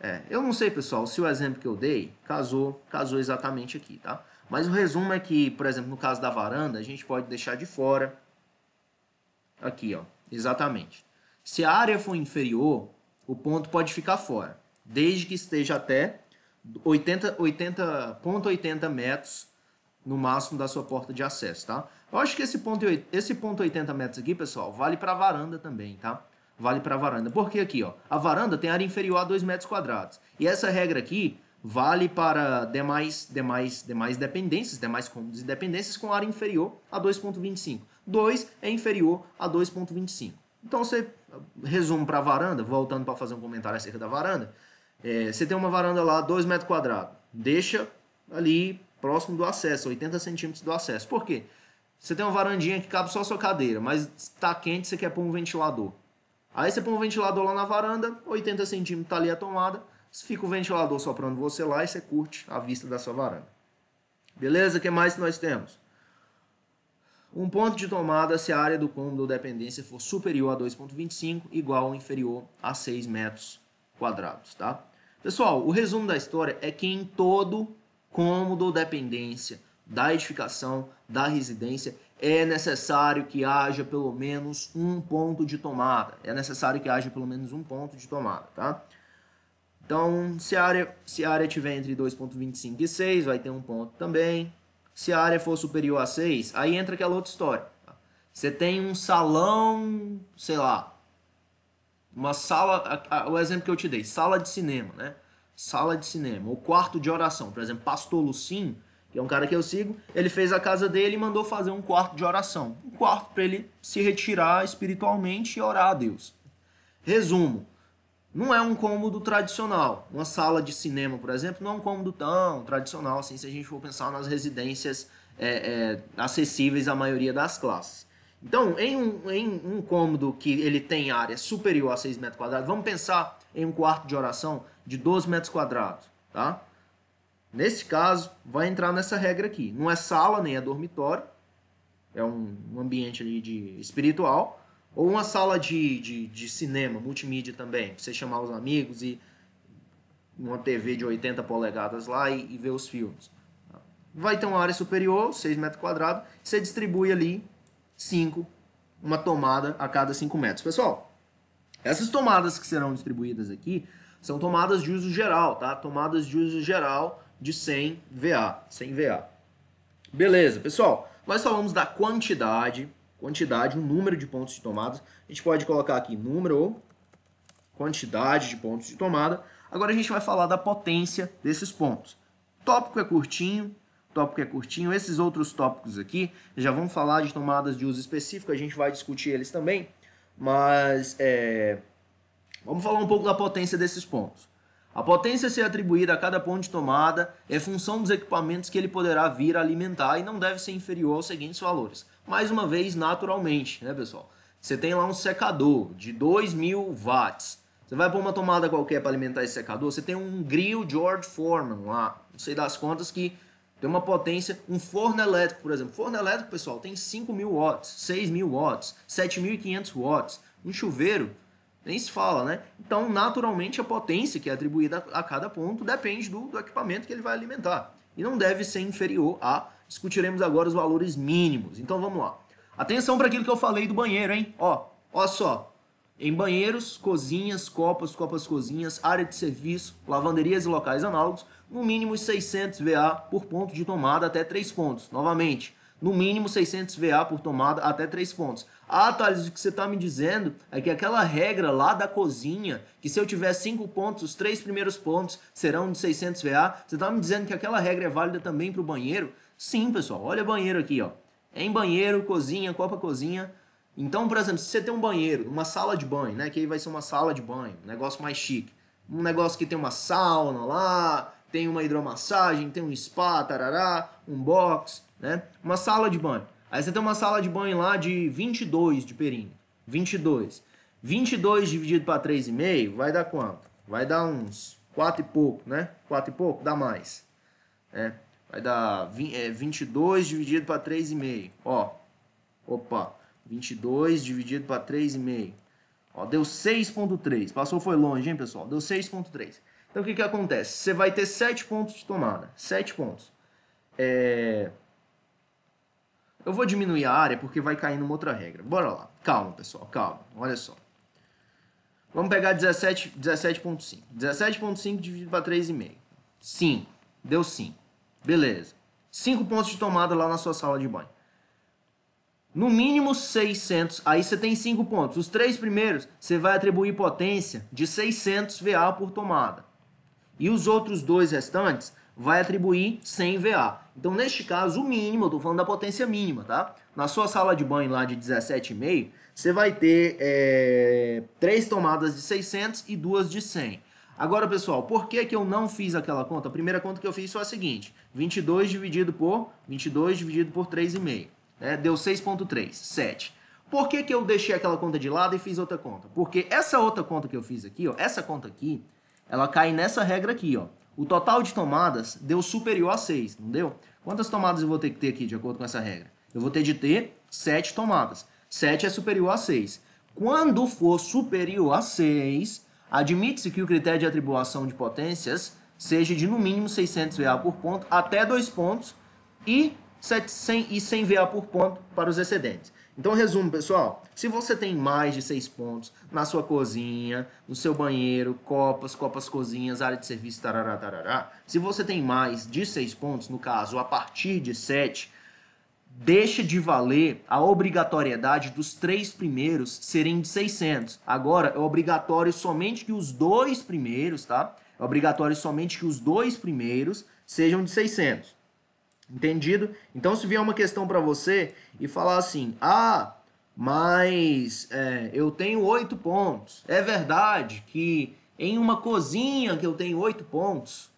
É, eu não sei, pessoal, se o exemplo que eu dei casou, casou exatamente aqui, tá? Mas o resumo é que, por exemplo, no caso da varanda, a gente pode deixar de fora Aqui, ó, exatamente. Se a área for inferior, o ponto pode ficar fora, desde que esteja até 80,80 80, 80 metros no máximo da sua porta de acesso, tá? Eu acho que esse ponto, esse ponto 80 metros aqui, pessoal, vale para varanda também, tá? Vale para varanda. Porque aqui, ó, a varanda tem área inferior a 2 metros quadrados. E essa regra aqui vale para demais, demais, demais dependências, demais cômodos e dependências com área inferior a 2.25. 2 é inferior a 2,25. Então você resumo para a varanda, voltando para fazer um comentário acerca da varanda. É, você tem uma varanda lá, 2 metros quadrados. Deixa ali próximo do acesso, 80 centímetros do acesso. Por quê? Você tem uma varandinha que cabe só a sua cadeira, mas está quente, você quer pôr um ventilador. Aí você põe um ventilador lá na varanda, 80 centímetros está ali a tomada, fica o ventilador soprando você lá e você curte a vista da sua varanda. Beleza? O que mais nós temos? Um ponto de tomada se a área do cômodo ou dependência for superior a 2.25, igual ou inferior a 6 metros quadrados, tá? Pessoal, o resumo da história é que em todo cômodo ou dependência da edificação da residência é necessário que haja pelo menos um ponto de tomada. É necessário que haja pelo menos um ponto de tomada, tá? Então, se a área, se a área tiver entre 2.25 e 6, vai ter um ponto também. Se a área for superior a 6, aí entra aquela outra história. Você tem um salão, sei lá, uma sala, o exemplo que eu te dei, sala de cinema, né? Sala de cinema, ou quarto de oração. Por exemplo, Pastor Lucim, que é um cara que eu sigo, ele fez a casa dele e mandou fazer um quarto de oração. Um quarto para ele se retirar espiritualmente e orar a Deus. Resumo, não é um cômodo tradicional. Uma sala de cinema, por exemplo, não é um cômodo tão tradicional assim, se a gente for pensar nas residências é, é, acessíveis à maioria das classes. Então, em um, em um cômodo que ele tem área superior a 6 metros quadrados, vamos pensar em um quarto de oração de 12 metros quadrados, tá? Nesse caso, vai entrar nessa regra aqui. Não é sala, nem é dormitório. É um ambiente ali de espiritual. Ou uma sala de, de, de cinema, multimídia também, você chamar os amigos e uma TV de 80 polegadas lá e, e ver os filmes. Vai ter uma área superior, 6 metros quadrados, você distribui ali 5, uma tomada a cada 5 metros. Pessoal, essas tomadas que serão distribuídas aqui são tomadas de uso geral, tá? Tomadas de uso geral de 100 VA, 100 VA. Beleza, pessoal. Nós falamos da quantidade, quantidade, um número de pontos de tomada. A gente pode colocar aqui número ou quantidade de pontos de tomada. Agora a gente vai falar da potência desses pontos. Tópico é curtinho, tópico é curtinho. Esses outros tópicos aqui já vão falar de tomadas de uso específico, a gente vai discutir eles também, mas é... vamos falar um pouco da potência desses pontos. A potência a ser atribuída a cada ponto de tomada é função dos equipamentos que ele poderá vir a alimentar e não deve ser inferior aos seguintes valores mais uma vez naturalmente, né, pessoal? Você tem lá um secador de 2000 watts. Você vai pôr uma tomada qualquer para alimentar esse secador, você tem um grill George Foreman lá, não sei das contas que tem uma potência, um forno elétrico, por exemplo. Forno elétrico, pessoal, tem 5000 watts, 6000 watts, 7500 watts. Um chuveiro, nem se fala, né? Então, naturalmente, a potência que é atribuída a cada ponto depende do, do equipamento que ele vai alimentar. E não deve ser inferior a discutiremos agora os valores mínimos. Então vamos lá. Atenção para aquilo que eu falei do banheiro, hein? Ó, ó só. Em banheiros, cozinhas, copas, copas, cozinhas, área de serviço, lavanderias e locais análogos, no mínimo 600 VA por ponto de tomada até 3 pontos. Novamente, no mínimo 600 VA por tomada até 3 pontos. Ah, Thales, o que você está me dizendo é que aquela regra lá da cozinha, que se eu tiver 5 pontos, os 3 primeiros pontos serão de 600 VA, você está me dizendo que aquela regra é válida também para o banheiro? Sim, pessoal. Olha banheiro aqui, ó. É em banheiro, cozinha, copa cozinha. Então, por exemplo, se você tem um banheiro, uma sala de banho, né? Que aí vai ser uma sala de banho, um negócio mais chique. Um negócio que tem uma sauna lá, tem uma hidromassagem, tem um spa, tarará, um box, né? Uma sala de banho. Aí você tem uma sala de banho lá de 22 de perímetro. 22. 22 dividido para 3,5 vai dar quanto? Vai dar uns 4 e pouco, né? 4 e pouco dá mais. É vai dar 20, é, 22 dividido para 3,5. Ó, opa, 22 dividido para 3,5. Ó, deu 6,3. Passou, foi longe, hein, pessoal? Deu 6,3. Então, o que, que acontece? Você vai ter 7 pontos de tomada. 7 pontos. É... Eu vou diminuir a área porque vai cair numa outra regra. Bora lá. Calma, pessoal, calma. Olha só. Vamos pegar 17,5. 17,5 dividido para 3,5. 5. Deu 5. Beleza. Cinco pontos de tomada lá na sua sala de banho. No mínimo 600. Aí você tem cinco pontos. Os três primeiros, você vai atribuir potência de 600 VA por tomada. E os outros dois restantes, vai atribuir 100 VA. Então, neste caso, o mínimo, eu estou falando da potência mínima, tá? Na sua sala de banho lá de 17,5, você vai ter é, três tomadas de 600 e duas de 100. Agora, pessoal, por que, que eu não fiz aquela conta? A primeira conta que eu fiz foi a seguinte: 22 dividido por 22 dividido por 3,5. Né? Deu 6,3, 7. Por que, que eu deixei aquela conta de lado e fiz outra conta? Porque essa outra conta que eu fiz aqui, ó, essa conta aqui, ela cai nessa regra aqui, ó. O total de tomadas deu superior a 6, não deu? Quantas tomadas eu vou ter que ter aqui, de acordo com essa regra? Eu vou ter de ter 7 tomadas. 7 é superior a 6. Quando for superior a 6, Admite-se que o critério de atribuição de potências seja de no mínimo 600 VA por ponto até 2 pontos e 700 e 100 VA por ponto para os excedentes. Então, resumo, pessoal. Se você tem mais de 6 pontos na sua cozinha, no seu banheiro, copas, copas cozinhas, área de serviço, tarará, tarará, se você tem mais de 6 pontos, no caso, a partir de 7, deixa de valer a obrigatoriedade dos três primeiros serem de 600. Agora é obrigatório somente que os dois primeiros, tá? É obrigatório somente que os dois primeiros sejam de 600. Entendido? Então, se vier uma questão para você e falar assim, ah, mas é, eu tenho oito pontos. É verdade que em uma cozinha que eu tenho oito pontos,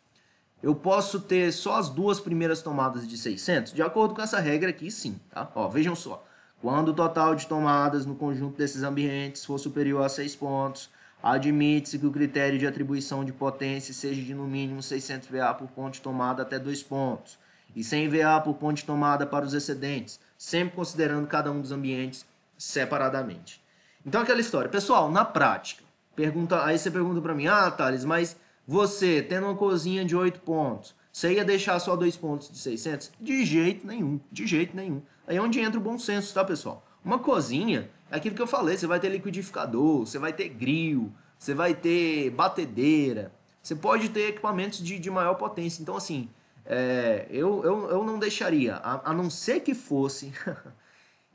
eu posso ter só as duas primeiras tomadas de 600? De acordo com essa regra aqui, sim. Tá? Ó, vejam só. Quando o total de tomadas no conjunto desses ambientes for superior a 6 pontos, admite-se que o critério de atribuição de potência seja de no mínimo 600 VA por ponto de tomada até 2 pontos, e 100 VA por ponto de tomada para os excedentes, sempre considerando cada um dos ambientes separadamente. Então, aquela história. Pessoal, na prática, pergunta, aí você pergunta para mim, ah, Thales, mas você, tendo uma cozinha de 8 pontos, você ia deixar só dois pontos de 600? De jeito nenhum, de jeito nenhum. Aí é onde entra o bom senso, tá, pessoal? Uma cozinha, é aquilo que eu falei, você vai ter liquidificador, você vai ter grill, você vai ter batedeira, você pode ter equipamentos de, de maior potência. Então, assim, é, eu, eu, eu não deixaria, a, a não ser que fosse...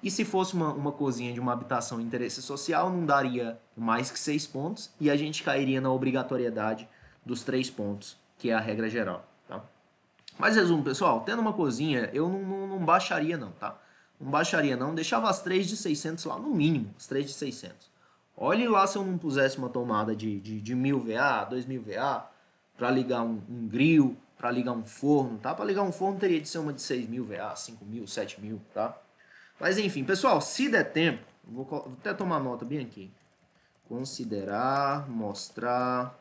E se fosse uma, uma cozinha de uma habitação interesse social, não daria mais que seis pontos e a gente cairia na obrigatoriedade dos três pontos, que é a regra geral. Tá? Mas resumo, pessoal, tendo uma cozinha, eu não, não, não baixaria não, tá? Não baixaria não, deixava as três de 600 lá, no mínimo, as três de 600. Olhe lá se eu não pusesse uma tomada de, de, de 1000 VA, 2000 VA, para ligar um, um grill, para ligar um forno, tá? Para ligar um forno teria de ser uma de seis mil VA, cinco mil, 7 mil, tá? Mas enfim, pessoal, se der tempo, vou, vou até tomar nota bem aqui. Considerar, mostrar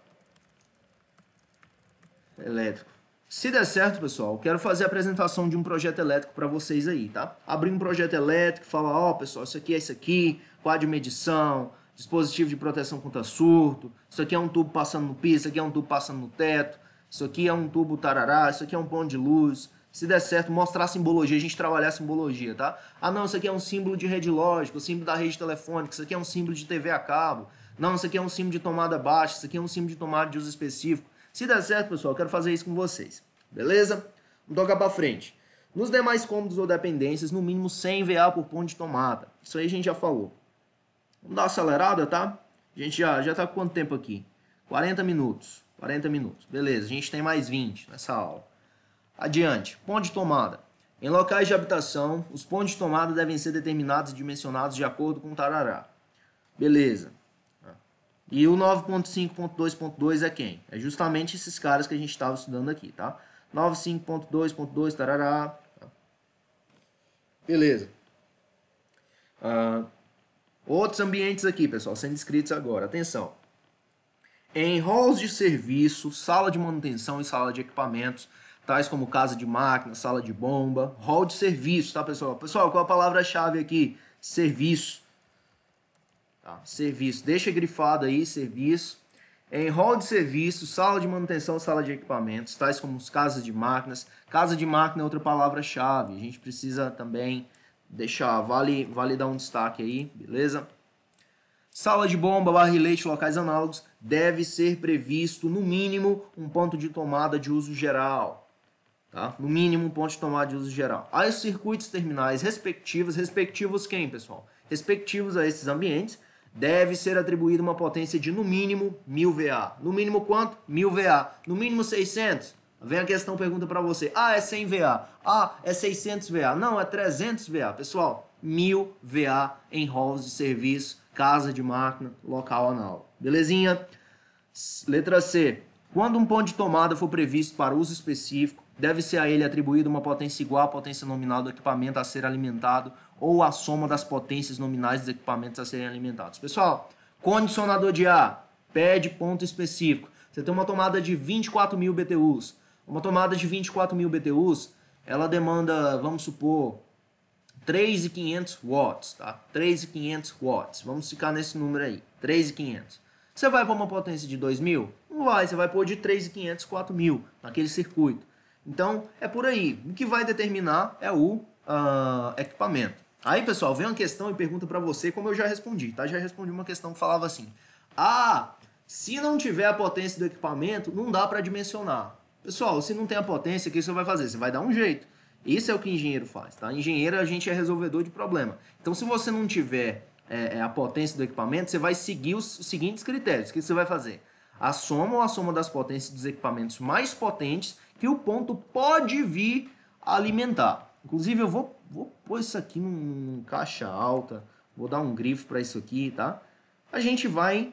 elétrico. Se der certo, pessoal, quero fazer a apresentação de um projeto elétrico para vocês aí, tá? Abrir um projeto elétrico, falar, ó, oh, pessoal, isso aqui é isso aqui, quadro de medição, dispositivo de proteção contra surto, isso aqui é um tubo passando no piso, isso aqui é um tubo passando no teto, isso aqui é um tubo tarará, isso aqui é um ponto de luz. Se der certo, mostrar a simbologia, a gente trabalhar a simbologia, tá? Ah, não, isso aqui é um símbolo de rede lógica, o símbolo da rede telefônica, isso aqui é um símbolo de TV a cabo. Não, isso aqui é um símbolo de tomada baixa, isso aqui é um símbolo de tomada de uso específico. Se der certo, pessoal, eu quero fazer isso com vocês. Beleza? Vamos tocar para frente. Nos demais cômodos ou dependências, no mínimo 100 VA por ponto de tomada. Isso aí a gente já falou. Vamos dar uma acelerada, tá? A gente já, já tá com quanto tempo aqui? 40 minutos. 40 minutos. Beleza, a gente tem mais 20 nessa aula. Adiante. Ponto de tomada. Em locais de habitação, os pontos de tomada devem ser determinados e dimensionados de acordo com o tarará. Beleza. E o 9.5.2.2 é quem? É justamente esses caras que a gente estava estudando aqui, tá? 9.5.2.2, tarará. Beleza. Uh, outros ambientes aqui, pessoal, sendo descritos agora. Atenção. Em halls de serviço, sala de manutenção e sala de equipamentos, tais como casa de máquina, sala de bomba, hall de serviço, tá, pessoal? Pessoal, qual a palavra-chave aqui? Serviço. Tá. Serviço. Deixa grifado aí, serviço. Em hall de serviço, sala de manutenção, sala de equipamentos, tais como os casas de máquinas. Casa de máquina é outra palavra-chave. A gente precisa também deixar, vale, vale dar um destaque aí, beleza? Sala de bomba, barrilete, locais análogos, deve ser previsto, no mínimo, um ponto de tomada de uso geral. Tá? No mínimo, um ponto de tomada de uso geral. Aos circuitos terminais respectivos, respectivos quem, pessoal? Respectivos a esses ambientes, deve ser atribuída uma potência de no mínimo 1000 VA. No mínimo quanto? 1000 VA. No mínimo 600? Vem a questão, pergunta para você. Ah, é 100 VA. Ah, é 600 VA. Não, é 300 VA. Pessoal, 1000 VA em halls de serviço, casa de máquina, local anal. Belezinha? Letra C. Quando um ponto de tomada for previsto para uso específico, deve ser a ele atribuída uma potência igual à potência nominal do equipamento a ser alimentado ou a soma das potências nominais dos equipamentos a serem alimentados. Pessoal, condicionador de ar, pede ponto específico. Você tem uma tomada de 24 mil BTUs. Uma tomada de 24 mil BTUs, ela demanda, vamos supor, 3.500 watts, tá? 3.500 watts. Vamos ficar nesse número aí, 3.500. Você vai para uma potência de 2.000? Não vai, você vai pôr de 3.500, 4.000 naquele circuito. Então, é por aí. O que vai determinar é o uh, equipamento. Aí, pessoal, vem uma questão e pergunta para você, como eu já respondi, tá? Já respondi uma questão que falava assim: "Ah, se não tiver a potência do equipamento, não dá para dimensionar". Pessoal, se não tem a potência, o que você vai fazer? Você vai dar um jeito. Isso é o que engenheiro faz, tá? Engenheiro a gente é resolvedor de problema. Então, se você não tiver é, é, a potência do equipamento, você vai seguir os, seguintes critérios. O que você vai fazer? A soma ou a soma das potências dos equipamentos mais potentes que o ponto pode vir alimentar. Inclusive, eu vou vou pôr isso aqui num, num caixa alta, vou dar um grifo para isso aqui, tá? A gente vai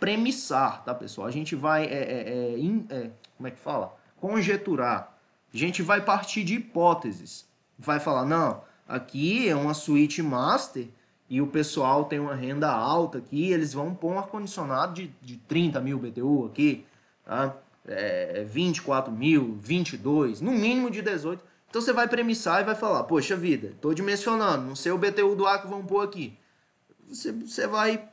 premissar, tá, pessoal? A gente vai, é, é, é in, é, como é que fala? Conjeturar. A gente vai partir de hipóteses. Vai falar, não, aqui é uma suíte master e o pessoal tem uma renda alta aqui, eles vão pôr um ar-condicionado de, de 30 mil BTU aqui, tá? É, 24 mil, 22, no mínimo de 18. Então você vai premissar e vai falar, poxa vida, estou dimensionando, não sei o BTU do ar que vão pôr aqui. Você, você vai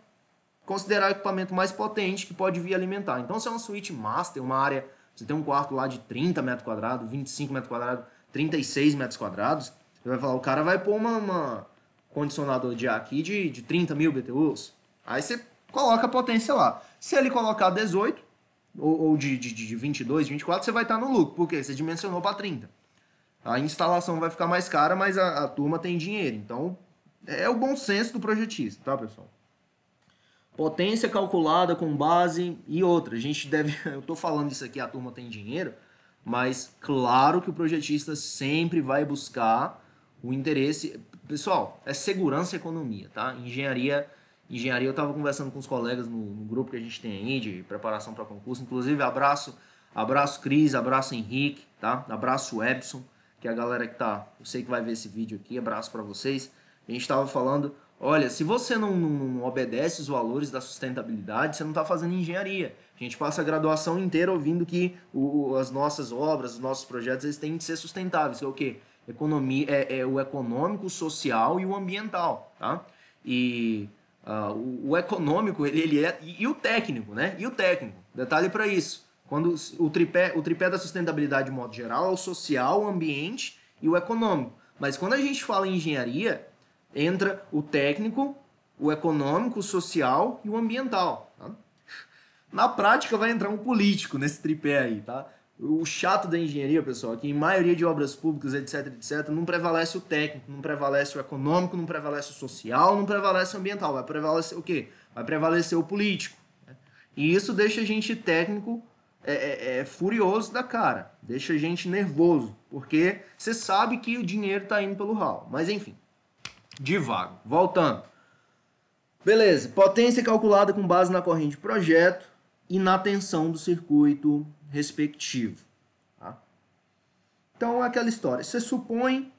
considerar o equipamento mais potente que pode vir alimentar. Então se é uma suíte master, uma área, você tem um quarto lá de 30 metros quadrados, 25 metros quadrados, 36 metros quadrados, você vai falar, o cara vai pôr uma, uma condicionador de ar aqui de, de 30 mil BTUs. Aí você coloca a potência lá. Se ele colocar 18, ou, ou de, de, de 22, 24, você vai estar no lucro, porque você dimensionou para 30. A instalação vai ficar mais cara, mas a, a turma tem dinheiro. Então, é o bom senso do projetista, tá, pessoal? Potência calculada com base e outra. A gente deve. Eu estou falando isso aqui, a turma tem dinheiro, mas claro que o projetista sempre vai buscar o interesse. Pessoal, é segurança e economia, tá? Engenharia. Engenharia, eu estava conversando com os colegas no, no, grupo que a gente tem aí de preparação para concurso. Inclusive, abraço, abraço Cris, abraço Henrique, tá? Abraço Ebson que é a galera que tá, eu sei que vai ver esse vídeo aqui, abraço para vocês. A gente estava falando, olha, se você não, não, obedece os valores da sustentabilidade, você não está fazendo engenharia. A gente passa a graduação inteira ouvindo que o, as nossas obras, os nossos projetos, eles têm que ser sustentáveis, que é o quê? Economia, é, é o econômico, o social e o ambiental, tá? E uh, o, o, econômico, ele, ele é... E, e o técnico, né? E o técnico, detalhe para isso quando o tripé, o tripé da sustentabilidade, de modo geral, é o social, o ambiente e o econômico. Mas quando a gente fala em engenharia, entra o técnico, o econômico, o social e o ambiental. Tá? Na prática, vai entrar um político nesse tripé aí, tá? O chato da engenharia, pessoal, é que em maioria de obras públicas, etc, etc, não prevalece o técnico, não prevalece o econômico, não prevalece o social, não prevalece o ambiental. Vai prevalecer o quê? Vai prevalecer o político. Né? E isso deixa a gente técnico é, é, é, furioso da cara, deixa a gente nervoso, porque você sabe que o dinheiro está indo pelo ralo. Mas enfim, devagar, voltando. Beleza, potência calculada com base na corrente de projeto e na tensão do circuito respectivo. Tá? Então é aquela história, você supõe,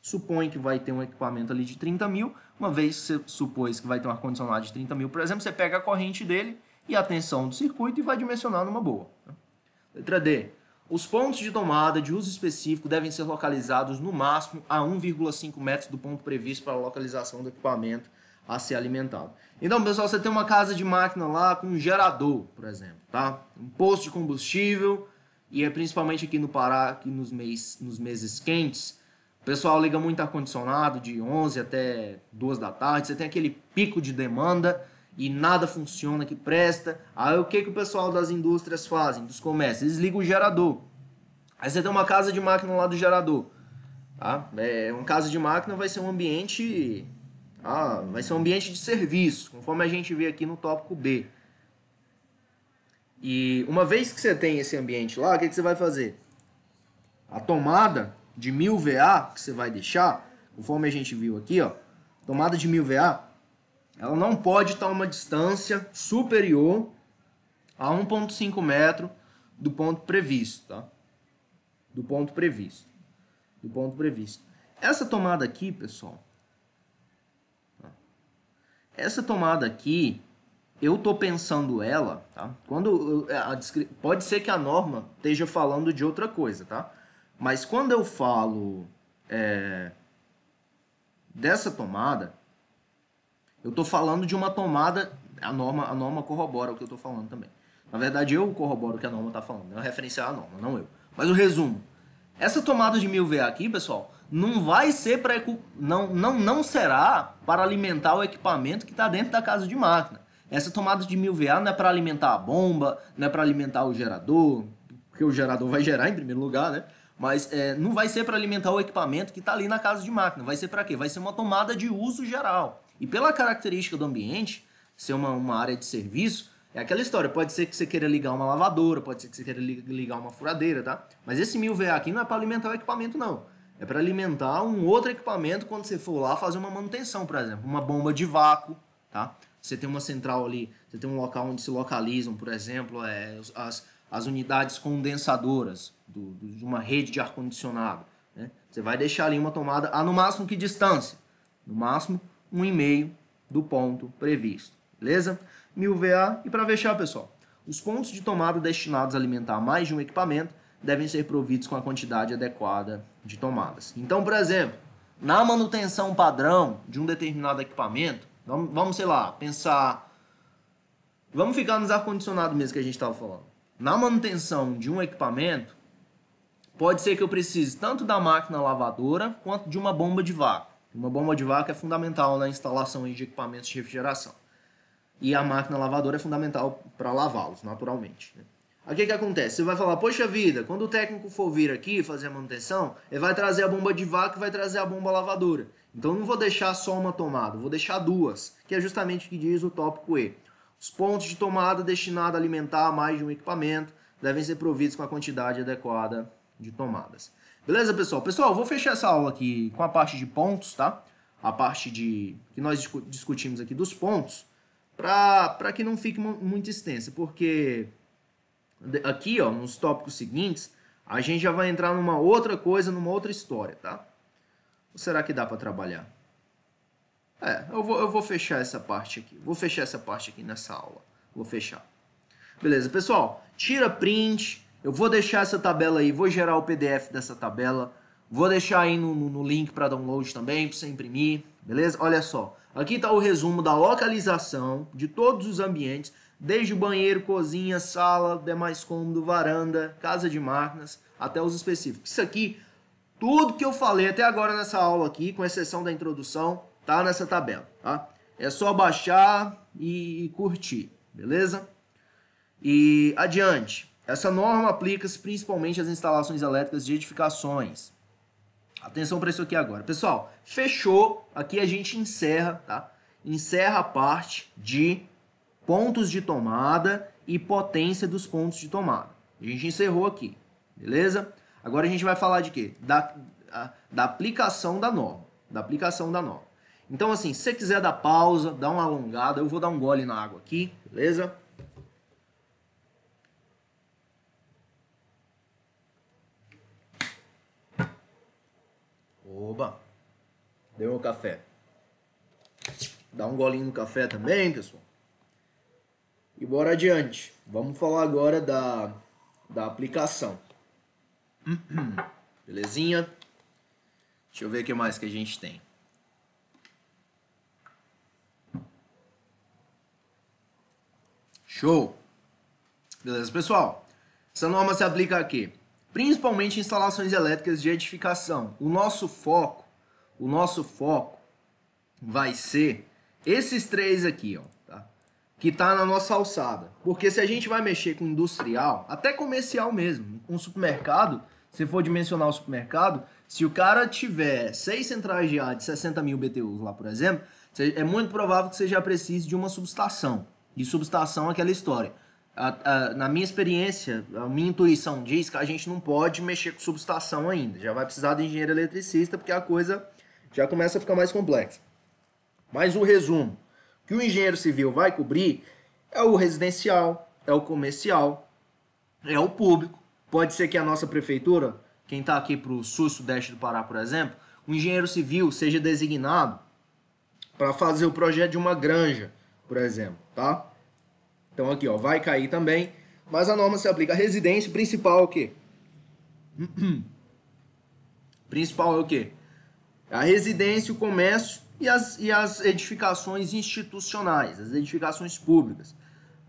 supõe que vai ter um equipamento ali de 30 mil, uma vez que você supôs que vai ter um ar-condicionado de 30 mil, por exemplo, você pega a corrente dele, e a tensão do circuito e vai dimensionar numa boa. Né? Letra D. Os pontos de tomada de uso específico devem ser localizados no máximo a 1,5 metros do ponto previsto para a localização do equipamento a ser alimentado. Então, pessoal, você tem uma casa de máquina lá com um gerador, por exemplo, tá? Um posto de combustível, e é principalmente aqui no Pará, aqui nos, mês, nos meses quentes, o pessoal liga muito ar-condicionado de 11 até 2 da tarde, você tem aquele pico de demanda, e nada funciona que presta. Aí o que, que o pessoal das indústrias fazem, dos comércios? Eles ligam o gerador. Aí você tem uma casa de máquina lá do gerador. Tá? É, uma casa de máquina vai ser um ambiente. Ah, vai ser um ambiente de serviço, conforme a gente vê aqui no tópico B. E uma vez que você tem esse ambiente lá, o que, que você vai fazer? A tomada de 1000 VA que você vai deixar, conforme a gente viu aqui, ó, tomada de 1000 VA, ela não pode estar a uma distância superior a 1,5 metro do ponto previsto, tá? Do ponto previsto. Do ponto previsto. Essa tomada aqui, pessoal. Tá? Essa tomada aqui, eu tô pensando ela, tá? Quando eh, a, pode ser que a norma esteja falando de outra coisa, tá? Mas quando eu falo é, dessa tomada, eu estou falando de uma tomada, a norma, a norma corrobora o que eu estou falando também. Na verdade, eu corroboro o que a norma está falando, é né? referencial a norma, não eu. Mas o resumo, essa tomada de 1000 VA aqui, pessoal, não vai ser para não, não não será para alimentar o equipamento que está dentro da casa de máquina. Essa tomada de 1000 VA não é para alimentar a bomba, não é para alimentar o gerador, porque o gerador vai gerar em primeiro lugar, né? Mas é, não vai ser para alimentar o equipamento que está ali na casa de máquina. Vai ser para quê? Vai ser uma tomada de uso geral. E pela característica do ambiente, ser uma, uma área de serviço, é aquela história. Pode ser que você queira ligar uma lavadora, pode ser que você queira ligar uma furadeira, tá? Mas esse mil VA aqui não é para alimentar o equipamento, não. É para alimentar um outro equipamento quando você for lá fazer uma manutenção, por exemplo, uma bomba de vácuo, tá? Você tem uma central ali, você tem um local onde se localizam, por exemplo, é, as, as unidades condensadoras do, do, de uma rede de ar-condicionado. Né? Você vai deixar ali uma tomada a no máximo que distância? No máximo 1,5 do ponto previsto, beleza? 1000 VA. E para fechar, pessoal, os pontos de tomada destinados a alimentar mais de um equipamento devem ser providos com a quantidade adequada de tomadas. Então, por exemplo, na manutenção padrão de um determinado equipamento, vamos, vamos sei lá, pensar. Vamos ficar nos ar-condicionado mesmo que a gente estava falando. Na manutenção de um equipamento, pode ser que eu precise tanto da máquina lavadora quanto de uma bomba de vácuo. Uma bomba de vácuo é fundamental na instalação de equipamentos de refrigeração. E a máquina lavadora é fundamental para lavá-los, naturalmente. Né? Aí o que, que acontece? Você vai falar, poxa vida, quando o técnico for vir aqui fazer a manutenção, ele vai trazer a bomba de vácuo e vai trazer a bomba lavadora. Então não vou deixar só uma tomada, vou deixar duas, que é justamente o que diz o tópico E. Os pontos de tomada destinados a alimentar mais de um equipamento devem ser providos com a quantidade adequada de tomadas. Beleza, pessoal? Pessoal, eu vou fechar essa aula aqui com a parte de pontos, tá? A parte de que nós discutimos aqui dos pontos, para que não fique muito extensa, porque aqui, ó, nos tópicos seguintes, a gente já vai entrar numa outra coisa, numa outra história, tá? Ou será que dá para trabalhar? É, eu vou, eu vou fechar essa parte aqui. Vou fechar essa parte aqui nessa aula. Vou fechar. Beleza, pessoal? Tira print, eu vou deixar essa tabela aí, vou gerar o PDF dessa tabela. Vou deixar aí no, no, link para download também, para você imprimir, beleza? Olha só, aqui está o resumo da localização de todos os ambientes, desde o banheiro, cozinha, sala, demais cômodo, varanda, casa de máquinas, até os específicos. Isso aqui, tudo que eu falei até agora nessa aula aqui, com exceção da introdução, tá nessa tabela, tá? É só baixar e curtir, beleza? E adiante. Essa norma aplica-se principalmente às instalações elétricas de edificações. Atenção para isso aqui agora. Pessoal, fechou. Aqui a gente encerra, tá? Encerra a parte de pontos de tomada e potência dos pontos de tomada. A gente encerrou aqui, beleza? Agora a gente vai falar de quê? Da, a, da aplicação da norma. Da aplicação da norma. Então, assim, se você quiser dar pausa, dar uma alongada, eu vou dar um gole na água aqui, beleza? Oba! Deu um café. Dá um golinho no café também, pessoal. E bora adiante. Vamos falar agora da, da aplicação. Belezinha? Deixa eu ver o que mais que a gente tem. Show! Beleza, pessoal? Essa norma se aplica aqui principalmente instalações elétricas de edificação. O nosso foco, o nosso foco vai ser esses três aqui, ó, tá? Que tá na nossa alçada. Porque se a gente vai mexer com industrial, até comercial mesmo, um supermercado, se for dimensionar o supermercado, se o cara tiver seis centrais de ar de 60 mil BTUs lá, por exemplo, é muito provável que você já precise de uma subestação. E subestação é aquela história. A, a, na minha experiência, a minha intuição diz que a gente não pode mexer com subestação ainda. Já vai precisar de engenheiro eletricista porque a coisa já começa a ficar mais complexa. Mas o resumo que o engenheiro civil vai cobrir é o residencial, é o comercial, é o público. Pode ser que a nossa prefeitura, quem está aqui para o sul-sudeste do Pará, por exemplo, o engenheiro civil seja designado para fazer o projeto de uma granja, por exemplo, tá? Então aqui, ó, vai cair também. Mas a norma se aplica à residência principal é o quê? principal é o quê? A residência, o comércio e as, e as edificações institucionais, as edificações públicas.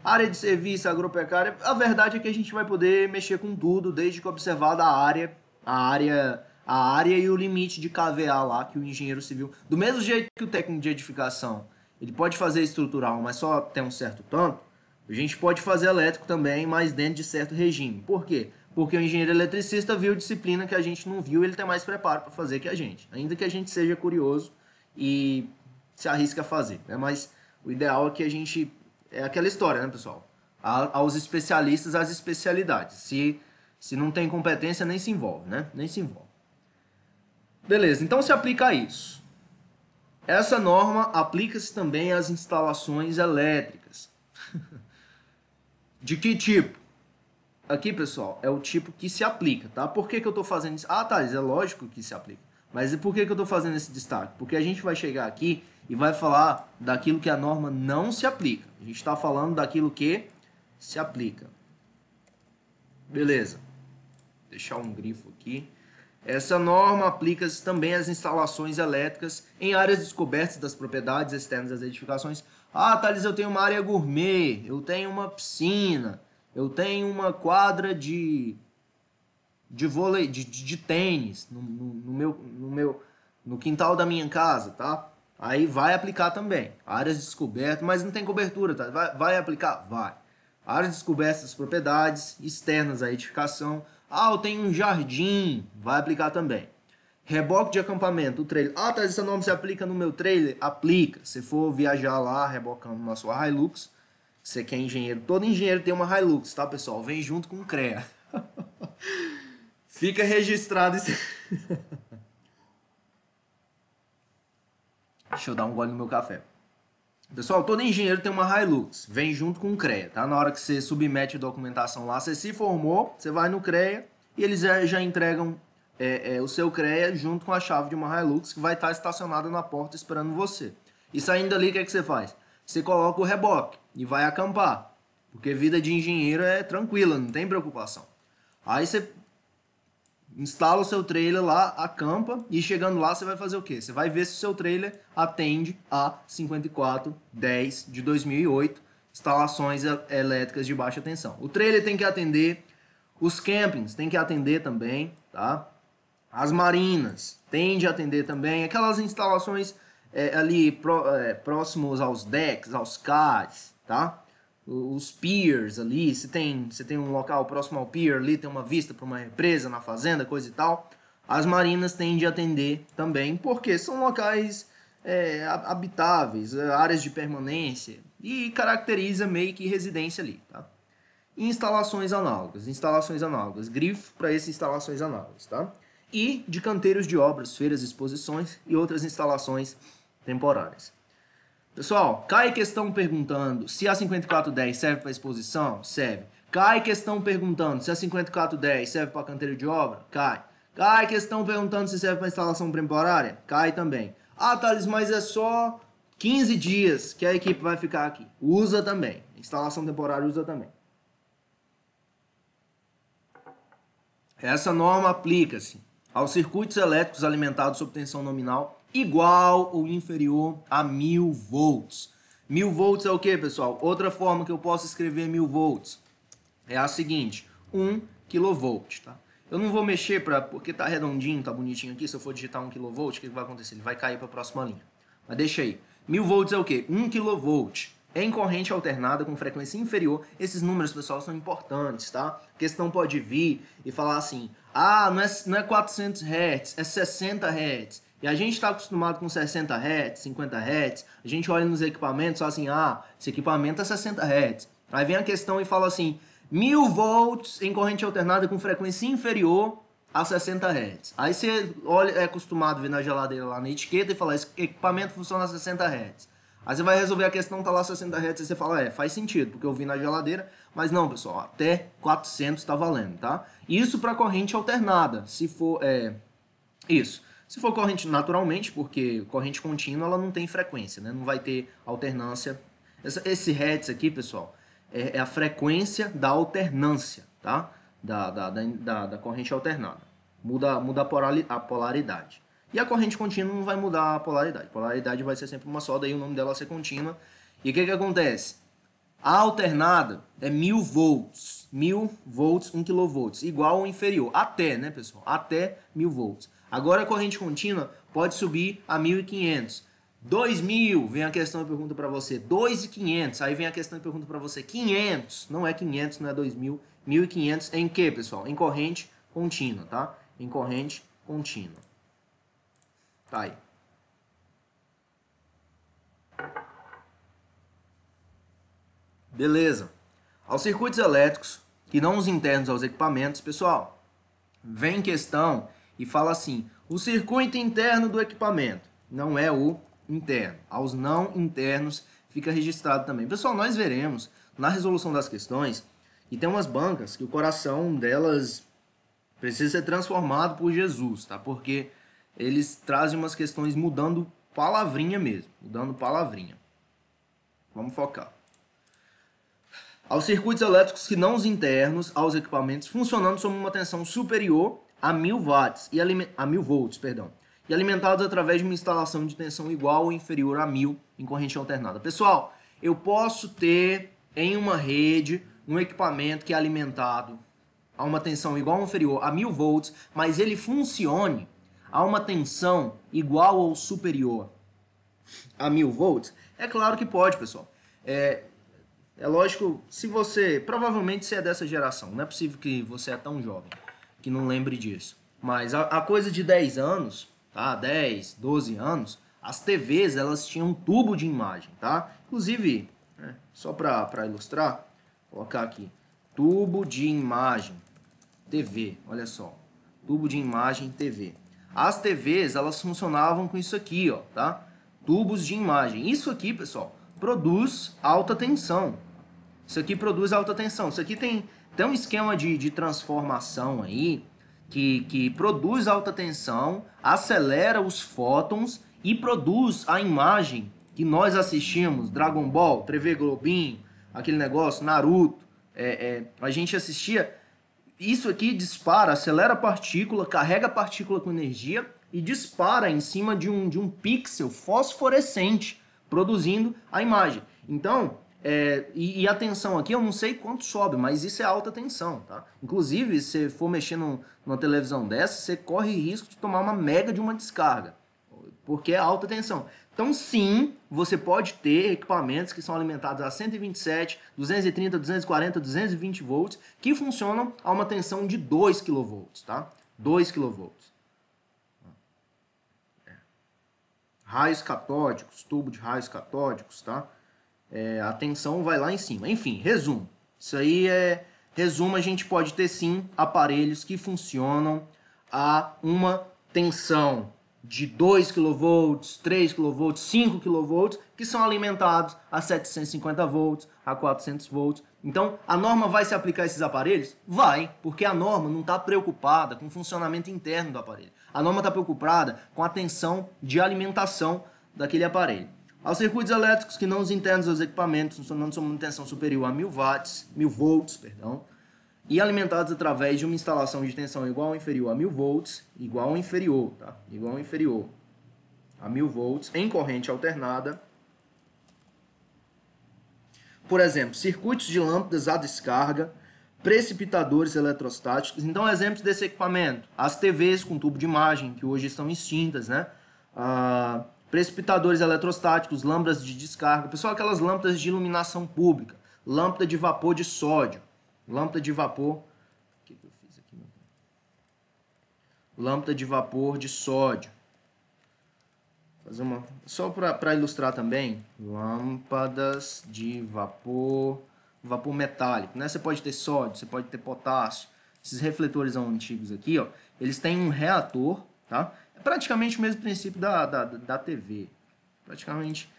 Área de serviço, agropecária a verdade é que a gente vai poder mexer com tudo, desde que observada a área, a área, a área e o limite de KVA lá que o engenheiro civil, do mesmo jeito que o técnico de edificação, ele pode fazer estrutural, mas só tem um certo tanto, a gente pode fazer elétrico também, mas dentro de certo regime. Por quê? Porque o engenheiro eletricista viu disciplina que a gente não viu, ele tem mais preparo para fazer que a gente. Ainda que a gente seja curioso e se arrisca a fazer, né? Mas o ideal é que a gente é aquela história, né, pessoal? A, aos especialistas as especialidades. Se se não tem competência, nem se envolve, né? Nem se envolve. Beleza, então se aplica a isso. Essa norma aplica-se também às instalações elétricas de que tipo? Aqui, pessoal, é o tipo que se aplica, tá? Por que, que eu estou fazendo isso? Ah, tá, é lógico que se aplica. Mas por que, que eu estou fazendo esse destaque? Porque a gente vai chegar aqui e vai falar daquilo que a norma não se aplica. A gente está falando daquilo que se aplica. Beleza. Vou deixar um grifo aqui. Essa norma aplica-se também às instalações elétricas em áreas descobertas das propriedades externas das edificações ah, Thales, eu tenho uma área gourmet, eu tenho uma piscina, eu tenho uma quadra de de vôlei, de, de, de tênis no, no, no, meu, no meu no quintal da minha casa, tá? Aí vai aplicar também. Áreas descobertas, mas não tem cobertura, tá? Vai, vai aplicar? Vai. Áreas descobertas, propriedades externas à edificação. Ah, eu tenho um jardim, vai aplicar também. Reboque de acampamento, o trailer. Ah, Thales, tá, esse nome se aplica no meu trailer? Aplica. Se for viajar lá rebocando na sua Hilux, você que é engenheiro, todo engenheiro tem uma Hilux, tá, pessoal? Vem junto com o CREA. Fica registrado esse... Deixa eu dar um gole no meu café. Pessoal, todo engenheiro tem uma Hilux, vem junto com o CREA, tá? Na hora que você submete a documentação lá, você se formou, você vai no CREA e eles já entregam é, é, o seu CREA junto com a chave de uma Hilux que vai estar tá estacionada na porta esperando você. E saindo ali, o que, é que você faz? Você coloca o reboque e vai acampar. Porque vida de engenheiro é tranquila, não tem preocupação. Aí você instala o seu trailer lá, acampa e chegando lá você vai fazer o quê? Você vai ver se o seu trailer atende a 5410 de 2008, instalações elétricas de baixa tensão. O trailer tem que atender, os campings tem que atender também, tá? as marinas tende a atender também, aquelas instalações é, ali é, próximos aos decks, aos cais, tá? Os piers ali, se tem, se tem um local próximo ao pier ali, tem uma vista para uma represa na fazenda, coisa e tal, as marinas tendem a atender também, porque são locais é, habitáveis, é, áreas de permanência, e caracteriza meio que residência ali, tá? Instalações análogas, instalações análogas, grifo para essas instalações análogas, tá? e de canteiros de obras, feiras, exposições e outras instalações temporárias. Pessoal, cai questão perguntando se a 5410 serve para exposição? Serve. Cai questão perguntando se a 5410 serve para canteiro de obra? Cai. Cai questão perguntando se serve para instalação temporária? Cai também. Ah, Thales, mas é só 15 dias que a equipe vai ficar aqui. Usa também. Instalação temporária usa também. Essa norma aplica-se aos circuitos elétricos alimentados sob tensão nominal igual ou inferior a 1000 volts. 1000 volts é o que, pessoal? Outra forma que eu posso escrever 1000 volts é a seguinte: 1 kV, tá? Eu não vou mexer pra, porque tá redondinho, tá bonitinho aqui. Se eu for digitar 1 kV, o que vai acontecer? Ele vai cair para a próxima linha. Mas deixa aí. 1000 volts é o quê? 1 kV. É em corrente alternada com frequência inferior, esses números, pessoal, são importantes, tá? Porque senão pode vir e falar assim: ah, não é, não é 400 Hz, é 60 Hz. E a gente está acostumado com 60 Hz, 50 Hz. A gente olha nos equipamentos e fala assim: ah, esse equipamento é 60 Hz. Aí vem a questão e fala assim: 1000 volts em corrente alternada com frequência inferior a 60 Hz. Aí você olha, é acostumado a ver na geladeira lá na etiqueta e fala, esse equipamento funciona a 60 Hz. Aí você vai resolver a questão, tá lá 60 Hz, e você fala, é, faz sentido, porque eu vi na geladeira, mas não, pessoal, até 400 tá valendo, tá? Isso para corrente alternada, se for, é, isso. Se for corrente naturalmente, porque corrente contínua, ela não tem frequência, né? Não vai ter alternância. Essa, esse Hz aqui, pessoal, é, é, a frequência da alternância, tá? Da, da, da, da, da corrente alternada. Muda, muda a polaridade. E a corrente contínua não vai mudar a polaridade. A polaridade vai ser sempre uma só, daí o nome dela vai ser contínua. E o que, que acontece? A alternada é 1000 volts. 1000 volts, 1 kV. Igual ou inferior. Até, né, pessoal? Até 1000 volts. Agora a corrente contínua pode subir a 1500. 2000, vem a questão e pergunta para você. 2500. Aí vem a questão e pergunta para você. 500. Não é 500, não é 2000. 1500 em que, pessoal? Em corrente contínua, tá? Em corrente contínua. Tá aí. Beleza. Aos circuitos elétricos, que não os internos aos equipamentos, pessoal, vem questão e fala assim, o circuito interno do equipamento, não é o interno. Aos não internos fica registrado também. Pessoal, nós veremos na resolução das questões e tem umas bancas que o coração delas precisa ser transformado por Jesus, tá? Porque eles trazem umas questões mudando palavrinha mesmo, mudando palavrinha. Vamos focar. Aos circuitos elétricos que não os internos aos equipamentos funcionando sob uma tensão superior a 1000 watts e a mil volts, perdão, e alimentados através de uma instalação de tensão igual ou inferior a 1000 em corrente alternada. Pessoal, eu posso ter em uma rede um equipamento que é alimentado a uma tensão igual ou inferior a 1000 volts, mas ele funcione a uma tensão igual ou superior a 1000 volts? É claro que pode, pessoal. É, é lógico, se você. Provavelmente você é dessa geração. Não é possível que você é tão jovem que não lembre disso. Mas a, a coisa de 10 anos, tá? 10, 12 anos, as TVs elas tinham um tubo de imagem, tá? Inclusive, né, só para ilustrar, vou colocar aqui: tubo de imagem, TV. Olha só. Tubo de imagem, TV. As TVs, elas funcionavam com isso aqui, ó, tá? Tubos de imagem. Isso aqui, pessoal, produz alta tensão. Isso aqui produz alta tensão. Isso aqui tem, tem um esquema de, de transformação aí que, que produz alta tensão, acelera os fótons e produz a imagem que nós assistimos, Dragon Ball, TV Globinho, aquele negócio, Naruto, é, é, a gente assistia isso aqui dispara, acelera a partícula, carrega a partícula com energia e dispara em cima de um, de um pixel fosforescente, produzindo a imagem. Então, é, e, e, a tensão aqui, eu não sei quanto sobe, mas isso é alta tensão, tá? Inclusive, se for mexer numa televisão dessa, você corre risco de tomar uma mega de uma descarga, porque é alta tensão. Então, sim, você pode ter equipamentos que são alimentados a 127, 230, 240, 220 volts, que funcionam a uma tensão de 2 kV, tá? 2 kV. É. Raios catódicos, tubo de raios catódicos, tá? É, a tensão vai lá em cima. Enfim, resumo. Isso aí é... Resumo, a gente pode ter, sim, aparelhos que funcionam a uma tensão, de 2 kV, 3 kV, 5 kV, que são alimentados a 750 volts, a 400 volts. Então, a norma vai se aplicar a esses aparelhos? Vai, porque a norma não está preocupada com o funcionamento interno do aparelho. A norma está preocupada com a tensão de alimentação daquele aparelho. Aos circuitos elétricos que não os internos aos equipamentos, funcionando sob manutenção superior a 1000 watts, 1000 volts, perdão, e alimentados através de uma instalação de tensão igual ou inferior a 1000 volts, igual ou inferior, tá? Igual ou inferior a 1000 volts em corrente alternada. Por exemplo, circuitos de lâmpadas a descarga, precipitadores eletrostáticos. Então, exemplos desse equipamento: as TVs com tubo de imagem, que hoje estão extintas, né? Ah, precipitadores eletrostáticos, lâmpadas de descarga, pessoal, aquelas lâmpadas de iluminação pública, lâmpada de vapor de sódio, Lâmpada de vapor. O que, eu fiz aqui, meu Lâmpada de vapor de sódio. Fazer uma. Só para ilustrar também. Lâmpadas de vapor. Vapor metálico. Né? Você pode ter sódio, você pode ter potássio. Esses refletores antigos aqui, ó. Eles têm um reator, tá? É praticamente o mesmo princípio da, da, da TV. Praticamente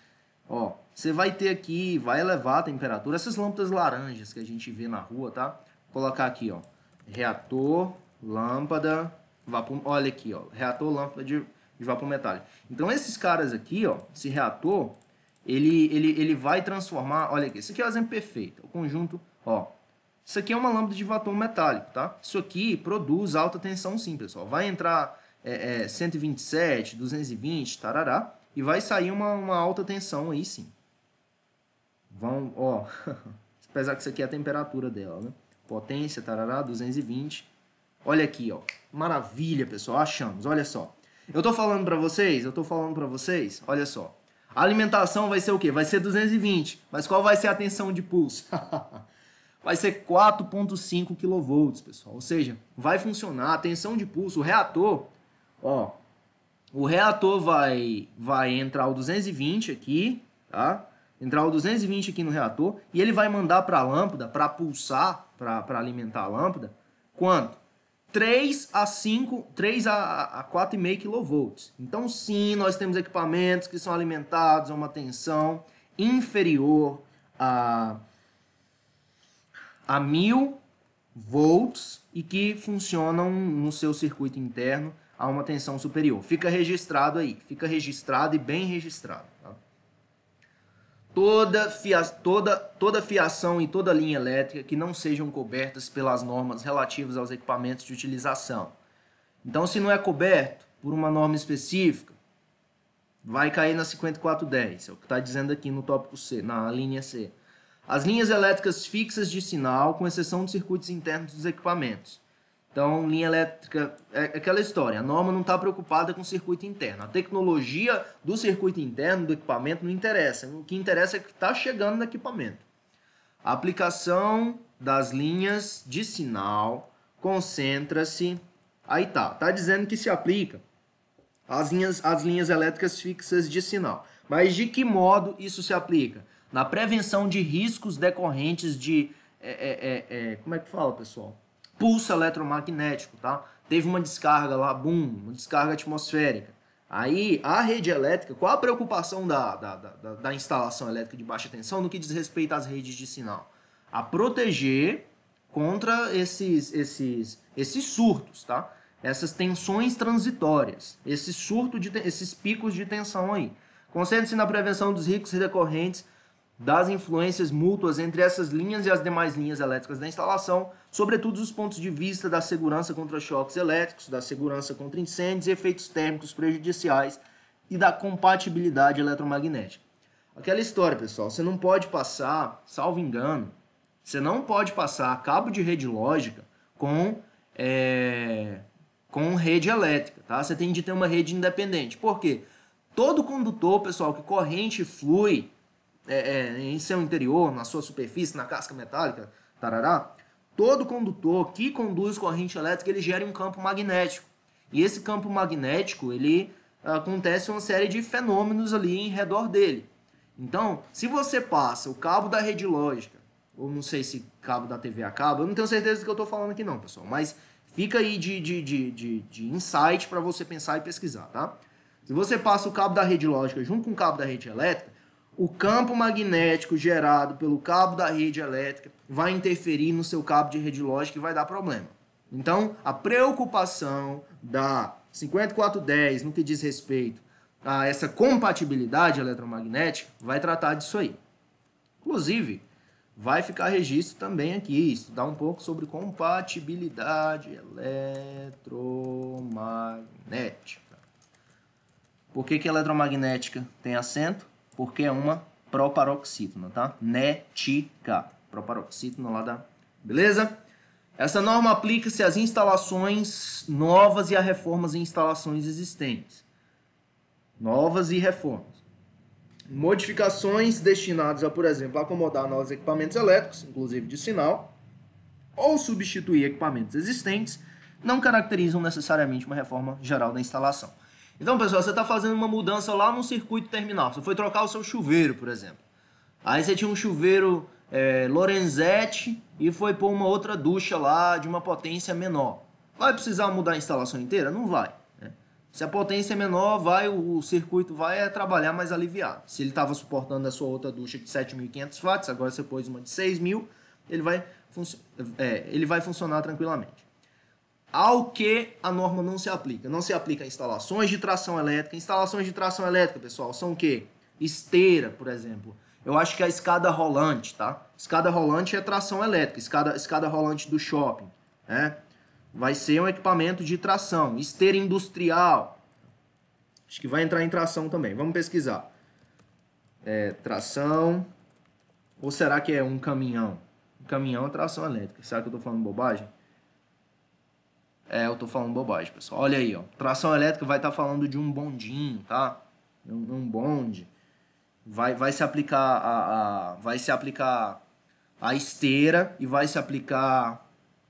Ó, você vai ter aqui, vai elevar a temperatura. Essas lâmpadas laranjas que a gente vê na rua, tá? Vou colocar aqui, ó. Reator, lâmpada, vapor... Olha aqui, ó. Reator, lâmpada de, de vapor metálico. Então, esses caras aqui, ó. Esse reator, ele, ele, ele vai transformar... Olha aqui, isso aqui é o um exemplo perfeito. O conjunto, ó. Isso aqui é uma lâmpada de vapor metálico, tá? Isso aqui produz alta tensão sim, pessoal. Vai entrar é, é, 127, 220, tarará. E vai sair uma, uma alta tensão aí sim. Vão, ó, apesar que isso aqui é a temperatura dela, né? Potência, tarará, 220. Olha aqui, ó. Maravilha, pessoal, achamos. Olha só. Eu tô falando para vocês, eu tô falando para vocês, olha só. A alimentação vai ser o quê? Vai ser 220. Mas qual vai ser a tensão de pulso? vai ser 4.5 kV, pessoal. Ou seja, vai funcionar a tensão de pulso, o reator, ó, o reator vai, vai entrar o 220 aqui, tá? Entrar o 220 aqui no reator e ele vai mandar para a lâmpada, para pulsar, para alimentar a lâmpada, quanto? 3 a 5, 3 a, a 4,5 kV. Então sim, nós temos equipamentos que são alimentados a uma tensão inferior a, a 1000 volts e que funcionam no seu circuito interno a uma tensão superior. Fica registrado aí, fica registrado e bem registrado. Tá? Toda, fia, toda, toda fiação e toda linha elétrica que não sejam cobertas pelas normas relativas aos equipamentos de utilização. Então, se não é coberto por uma norma específica, vai cair na 5410, é o que está dizendo aqui no tópico C, na linha C. As linhas elétricas fixas de sinal, com exceção de circuitos internos dos equipamentos. Então, linha elétrica é aquela história. A norma não está preocupada com o circuito interno. A tecnologia do circuito interno, do equipamento, não interessa. O que interessa é que está chegando no equipamento. A aplicação das linhas de sinal concentra-se. Aí tá. Está dizendo que se aplica às linhas, às linhas elétricas fixas de sinal. Mas de que modo isso se aplica? Na prevenção de riscos decorrentes de. É, é, é, é como é que fala, pessoal? pulso eletromagnético, tá? Teve uma descarga lá, boom, uma descarga atmosférica. Aí a rede elétrica, qual a preocupação da, da, da, da instalação elétrica de baixa tensão no que diz respeito às redes de sinal? A proteger contra esses, esses, esses surtos, tá? Essas tensões transitórias, esse surto de esses picos de tensão aí. Concentre-se na prevenção dos riscos recorrentes das influências mútuas entre essas linhas e as demais linhas elétricas da instalação, sobretudo os pontos de vista da segurança contra choques elétricos, da segurança contra incêndios, efeitos térmicos prejudiciais e da compatibilidade eletromagnética. Aquela história, pessoal, você não pode passar, salvo engano, você não pode passar cabo de rede lógica com, é, com rede elétrica, tá? Você tem de ter uma rede independente. Por quê? Todo condutor, pessoal, que corrente flui é, é, em seu interior, na sua superfície, na casca metálica, tarará, todo condutor que conduz corrente elétrica ele gera um campo magnético. E esse campo magnético ele ah, acontece uma série de fenômenos ali em redor dele. Então, se você passa o cabo da rede lógica, ou não sei se cabo da TV acaba, eu não tenho certeza do que eu estou falando aqui não, pessoal, mas fica aí de, de, de, de, de insight para você pensar e pesquisar, tá? Se você passa o cabo da rede lógica junto com o cabo da rede elétrica, o campo magnético gerado pelo cabo da rede elétrica vai interferir no seu cabo de rede lógica e vai dar problema. Então, a preocupação da 5410 no que diz respeito a essa compatibilidade eletromagnética vai tratar disso aí. Inclusive, vai ficar registro também aqui, estudar um pouco sobre compatibilidade eletromagnética. Por que, que eletromagnética tem acento? porque é uma proparoxítona, tá? Netica, proparoxítona lá da... Beleza? Essa norma aplica-se às instalações novas e a reformas em instalações existentes. Novas e reformas. Modificações destinadas a, por exemplo, acomodar novos equipamentos elétricos, inclusive de sinal, ou substituir equipamentos existentes, não caracterizam necessariamente uma reforma geral da instalação. Então, pessoal, você está fazendo uma mudança lá no circuito terminal. Você foi trocar o seu chuveiro, por exemplo. Aí você tinha um chuveiro é, Lorenzetti e foi pôr uma outra ducha lá de uma potência menor. Vai precisar mudar a instalação inteira? Não vai. Né? Se a potência é menor, vai o circuito vai é trabalhar mais aliviado. Se ele estava suportando a sua outra ducha de 7.500 watts, agora você pôs uma de 6.000, ele é, ele vai funcionar tranquilamente ao que a norma não se aplica. Não se aplica a instalações de tração elétrica. Instalações de tração elétrica, pessoal, são o quê? Esteira, por exemplo. Eu acho que a escada rolante, tá? Escada rolante é tração elétrica, escada, escada rolante do shopping, né? Vai ser um equipamento de tração. Esteira industrial. Acho que vai entrar em tração também. Vamos pesquisar. É, tração. Ou será que é um caminhão? Um caminhão é tração elétrica. Será que eu tô falando bobagem? É, eu tô falando bobagem, pessoal. Olha aí, ó. Tração elétrica vai estar tá falando de um bondinho, tá? Um, um bonde. Vai, vai se aplicar a, a, vai se aplicar a esteira e vai se aplicar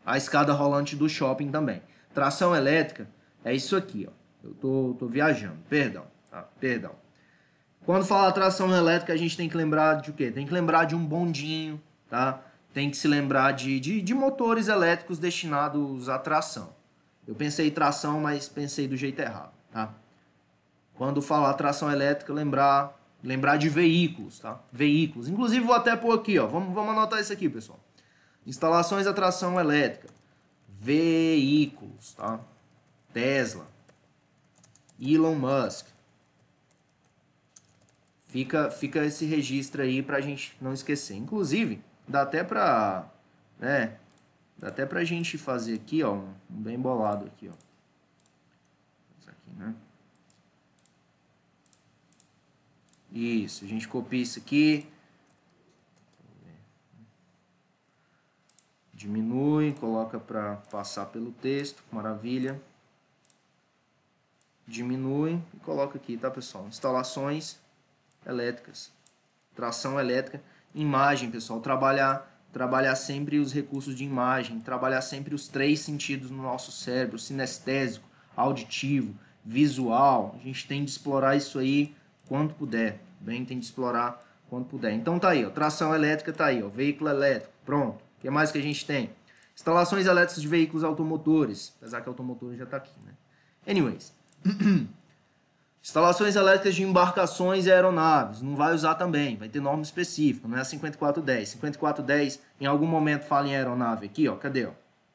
a escada rolante do shopping também. Tração elétrica é isso aqui, ó. Eu tô, tô viajando, perdão, tá? Perdão. Quando falar tração elétrica, a gente tem que lembrar de o quê? Tem que lembrar de um bondinho, tá? Tem que se lembrar de, de, de motores elétricos destinados à tração. Eu pensei em tração, mas pensei do jeito errado, tá? Quando falar tração elétrica, lembrar, lembrar de veículos, tá? Veículos. Inclusive vou até pôr aqui, ó. Vamos, vamos anotar isso aqui, pessoal. Instalações a tração elétrica. Veículos, tá? Tesla. Elon Musk. Fica, fica esse registro aí pra gente não esquecer. Inclusive, dá até pra, né, Dá até pra gente fazer aqui, ó, um bem bolado aqui, ó. Isso aqui, né? Isso, a gente copia isso aqui. Diminui, coloca para passar pelo texto, maravilha. Diminui e coloca aqui, tá pessoal? Instalações elétricas, tração elétrica, imagem, pessoal, trabalhar trabalhar sempre os recursos de imagem, trabalhar sempre os três sentidos no nosso cérebro, sinestésico, auditivo, visual. A gente tem de explorar isso aí quanto puder, bem, tem de explorar quanto puder. Então tá aí, ó, tração elétrica tá aí, ó, veículo elétrico, pronto. O que mais que a gente tem? Instalações elétricas de veículos automotores, apesar que automotores já tá aqui, né? Anyways, Instalações elétricas de embarcações e aeronaves, não vai usar também, vai ter norma específica, não é a 5410. 5410 em algum momento fala em aeronave aqui, ó, cadê? Ó?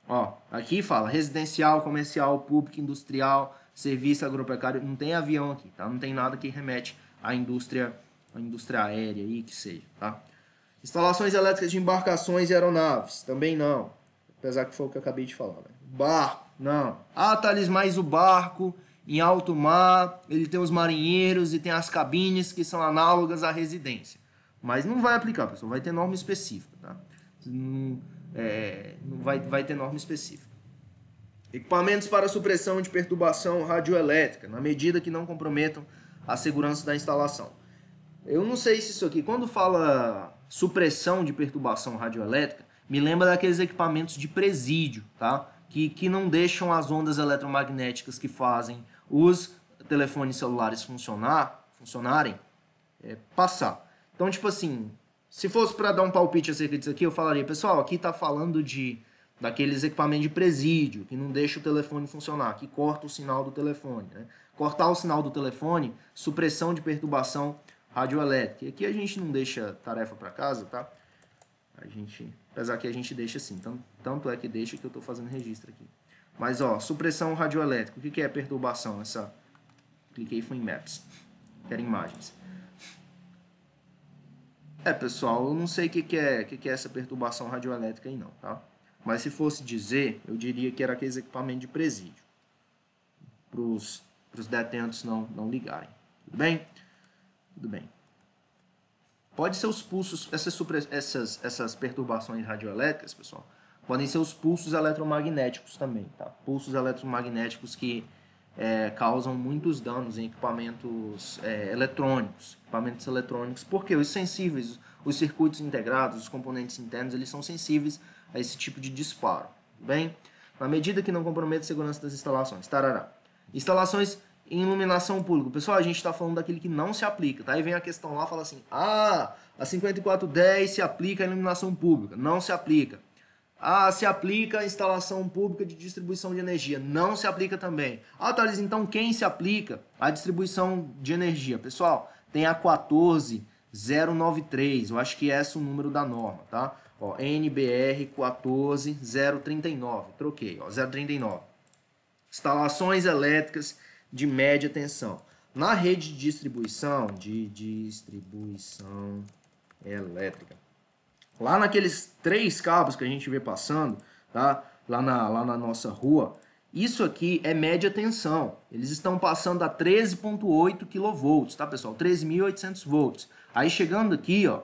ó, aqui fala residencial, comercial, público, industrial, serviço agropecuário, não tem avião aqui, tá? Não tem nada que remete à indústria, à indústria aérea aí que seja, tá? Instalações elétricas de embarcações e aeronaves, também não. Apesar que foi o que eu acabei de falar, né? Barco, não. Ah, Thales, mais o barco em alto mar, ele tem os marinheiros e tem as cabines que são análogas à residência. Mas não vai aplicar, pessoal, vai ter norma específica, tá? Não, é, não vai, vai ter norma específica. Equipamentos para supressão de perturbação radioelétrica, na medida que não comprometam a segurança da instalação. Eu não sei se isso aqui, quando fala supressão de perturbação radioelétrica, me lembra daqueles equipamentos de presídio, tá? Que, que não deixam as ondas eletromagnéticas que fazem os telefones celulares funcionar, funcionarem, é, passar. Então, tipo assim, se fosse para dar um palpite acerca disso aqui, eu falaria, pessoal, aqui está falando de daqueles equipamentos de presídio que não deixa o telefone funcionar, que corta o sinal do telefone. Né? Cortar o sinal do telefone, supressão de perturbação radioelétrica. E aqui a gente não deixa tarefa para casa, tá? A gente, apesar que a gente deixa assim, tanto, tanto é que deixa que eu estou fazendo registro aqui. Mas, ó, supressão radioelétrica. O que, que é perturbação? Essa... Cliquei fui em maps. Quero imagens. É, pessoal, eu não sei o que, que, é, que, que é essa perturbação radioelétrica aí não, tá? Mas se fosse dizer, eu diria que era aqueles equipamentos de presídio. Para os detentos não, não ligarem. Tudo bem? Tudo bem. Pode ser os pulsos, essas, essas, essas perturbações radioelétricas, pessoal, Podem ser os pulsos eletromagnéticos também, tá? Pulsos eletromagnéticos que é, causam muitos danos em equipamentos é, eletrônicos, equipamentos eletrônicos, porque os sensíveis, os circuitos integrados, os componentes internos, eles são sensíveis a esse tipo de disparo, bem? Na medida que não comprometa a segurança das instalações, tarará. Instalações em iluminação pública. Pessoal, a gente está falando daquele que não se aplica, tá? Aí vem a questão lá, fala assim, ah, a 5410 se aplica à iluminação pública. Não se aplica. Ah, se aplica a instalação pública de distribuição de energia. Não se aplica também. Ah, Thales, então quem se aplica a distribuição de energia? Pessoal, tem a 14093. Eu acho que esse é o número da norma, tá? Ó, NBR 14039. Troquei, ó, 039. Instalações elétricas de média tensão. Na rede de distribuição, de distribuição elétrica. Lá naqueles três cabos que a gente vê passando, tá? Lá na, lá na nossa rua, isso aqui é média tensão. Eles estão passando a 13.8 kV, tá, pessoal? 13.800 volts. Aí chegando aqui, ó,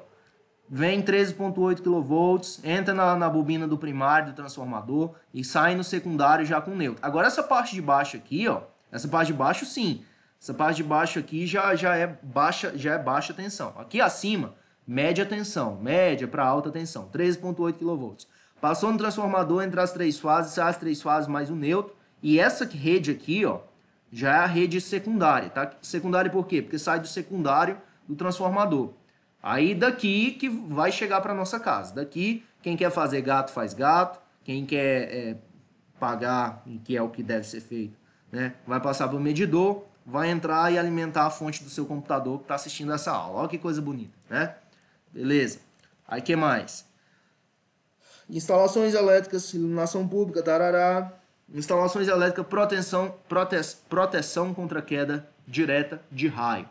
vem 13.8 kV, entra na, na, bobina do primário do transformador e sai no secundário já com neutro. Agora essa parte de baixo aqui, ó, essa parte de baixo sim. Essa parte de baixo aqui já já é baixa, já é baixa tensão. Aqui acima Média tensão, média para alta tensão, 13,8 kV. Passou no transformador entre as três fases, as três fases mais o neutro. E essa rede aqui, ó, já é a rede secundária, tá? Secundária por quê? Porque sai do secundário do transformador. Aí daqui que vai chegar para nossa casa. Daqui, quem quer fazer gato, faz gato. Quem quer é, pagar, que é o que deve ser feito, né? Vai passar para o medidor, vai entrar e alimentar a fonte do seu computador que está assistindo essa aula. Olha que coisa bonita, né? Beleza. Aí que mais? Instalações elétricas, iluminação pública, tarará. Instalações elétricas, proteção, prote, proteção contra queda direta de raio.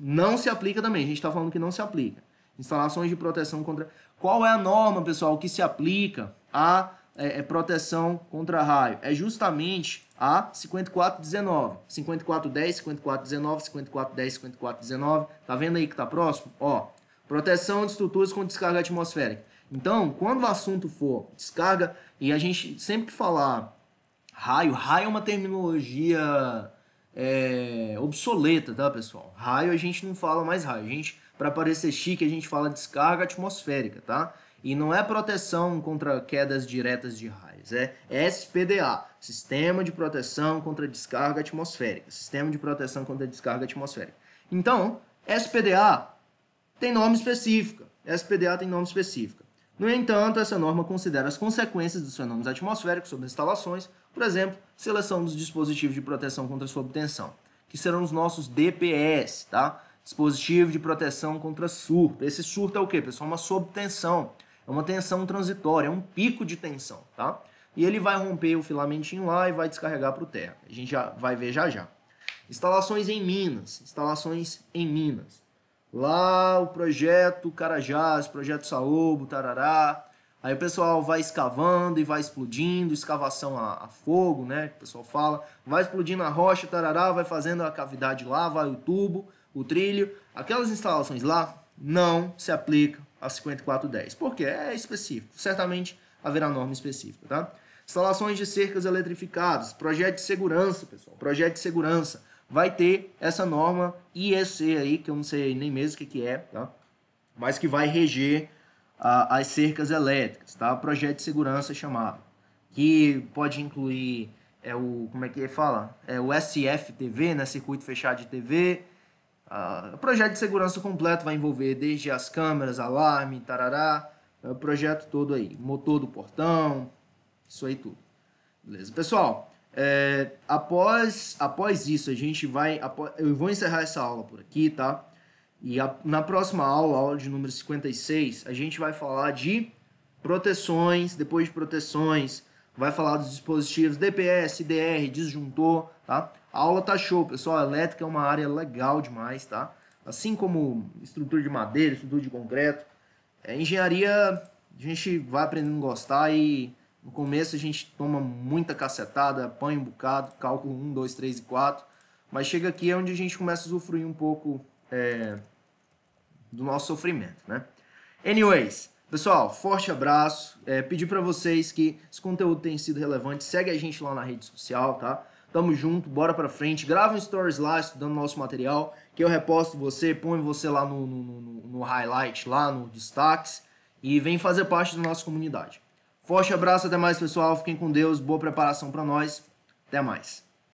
Não se aplica também, a gente está falando que não se aplica. Instalações de proteção contra. Qual é a norma, pessoal, que se aplica à é, é, proteção contra raio? É justamente a 5419. 5410, 5419, 5410, 5419. Tá vendo aí que tá próximo? Ó, Proteção de estruturas com descarga atmosférica. Então, quando o assunto for descarga, e a gente sempre falar raio, raio é uma terminologia é, obsoleta, tá, pessoal? Raio a gente não fala mais raio. A gente, para parecer chique, a gente fala descarga atmosférica, tá? E não é proteção contra quedas diretas de raios, é SPDA, Sistema de Proteção contra Descarga Atmosférica. Sistema de Proteção contra Descarga Atmosférica. Então, SPDA tem norma específica. SPDA tem norma específica. No entanto, essa norma considera as consequências dos fenômenos atmosféricos sobre instalações, por exemplo, seleção dos dispositivos de proteção contra obtenção, que serão os nossos DPS, tá? Dispositivo de proteção contra surto. Esse surto é o quê, pessoal? Uma sobretensão. É uma tensão transitória, é um pico de tensão, tá? E ele vai romper o filamentinho lá e vai descarregar para o terra. A gente já vai ver já já. Instalações em minas. Instalações em minas. Lá o projeto Carajás, projeto Salobo, Tarará. Aí o pessoal vai escavando e vai explodindo, escavação a, a fogo, né? Que o pessoal fala. Vai explodindo a rocha, tarará, vai fazendo a cavidade lá, vai o tubo, o trilho. Aquelas instalações lá não se aplicam a 5410. Porque é específico. Certamente haverá norma específica, tá? Instalações de cercas eletrificadas, projeto de segurança, pessoal. Projeto de segurança vai ter essa norma IEC aí, que eu não sei nem mesmo o que, que é, tá? mas que vai reger a, as cercas elétricas, tá? O projeto de segurança chamado, que pode incluir é o como é que fala? É o SFTV, né? Circuito fechado de TV. o projeto de segurança completo vai envolver desde as câmeras, alarme, tarará, é o projeto todo aí, motor do portão, isso aí tudo. Beleza, pessoal? É, após, após isso, a gente vai. eu vou encerrar essa aula por aqui, tá? E a, na próxima aula, aula de número 56, a gente vai falar de proteções, depois de proteções, vai falar dos dispositivos DPS, DR, disjuntor, tá? A aula tá show, pessoal. A elétrica é uma área legal demais, tá? Assim como estrutura de madeira, estrutura de concreto. É, engenharia, a gente vai aprendendo a gostar e no começo a gente toma muita cacetada, apanha um bocado, cálculo 1, 2, 3 e 4. Mas chega aqui é onde a gente começa a usufruir um pouco é, do nosso sofrimento, né? Anyways, pessoal, forte abraço. É, pedir para vocês que esse conteúdo tem sido relevante, segue a gente lá na rede social, tá? Tamo junto, bora pra frente. Grava um stories lá estudando nosso material, que eu reposto você, põe você lá no, no, no, no highlight, lá no destaques, e vem fazer parte da nossa comunidade. Forte abraço, até mais pessoal, fiquem com Deus, boa preparação para nós, até mais.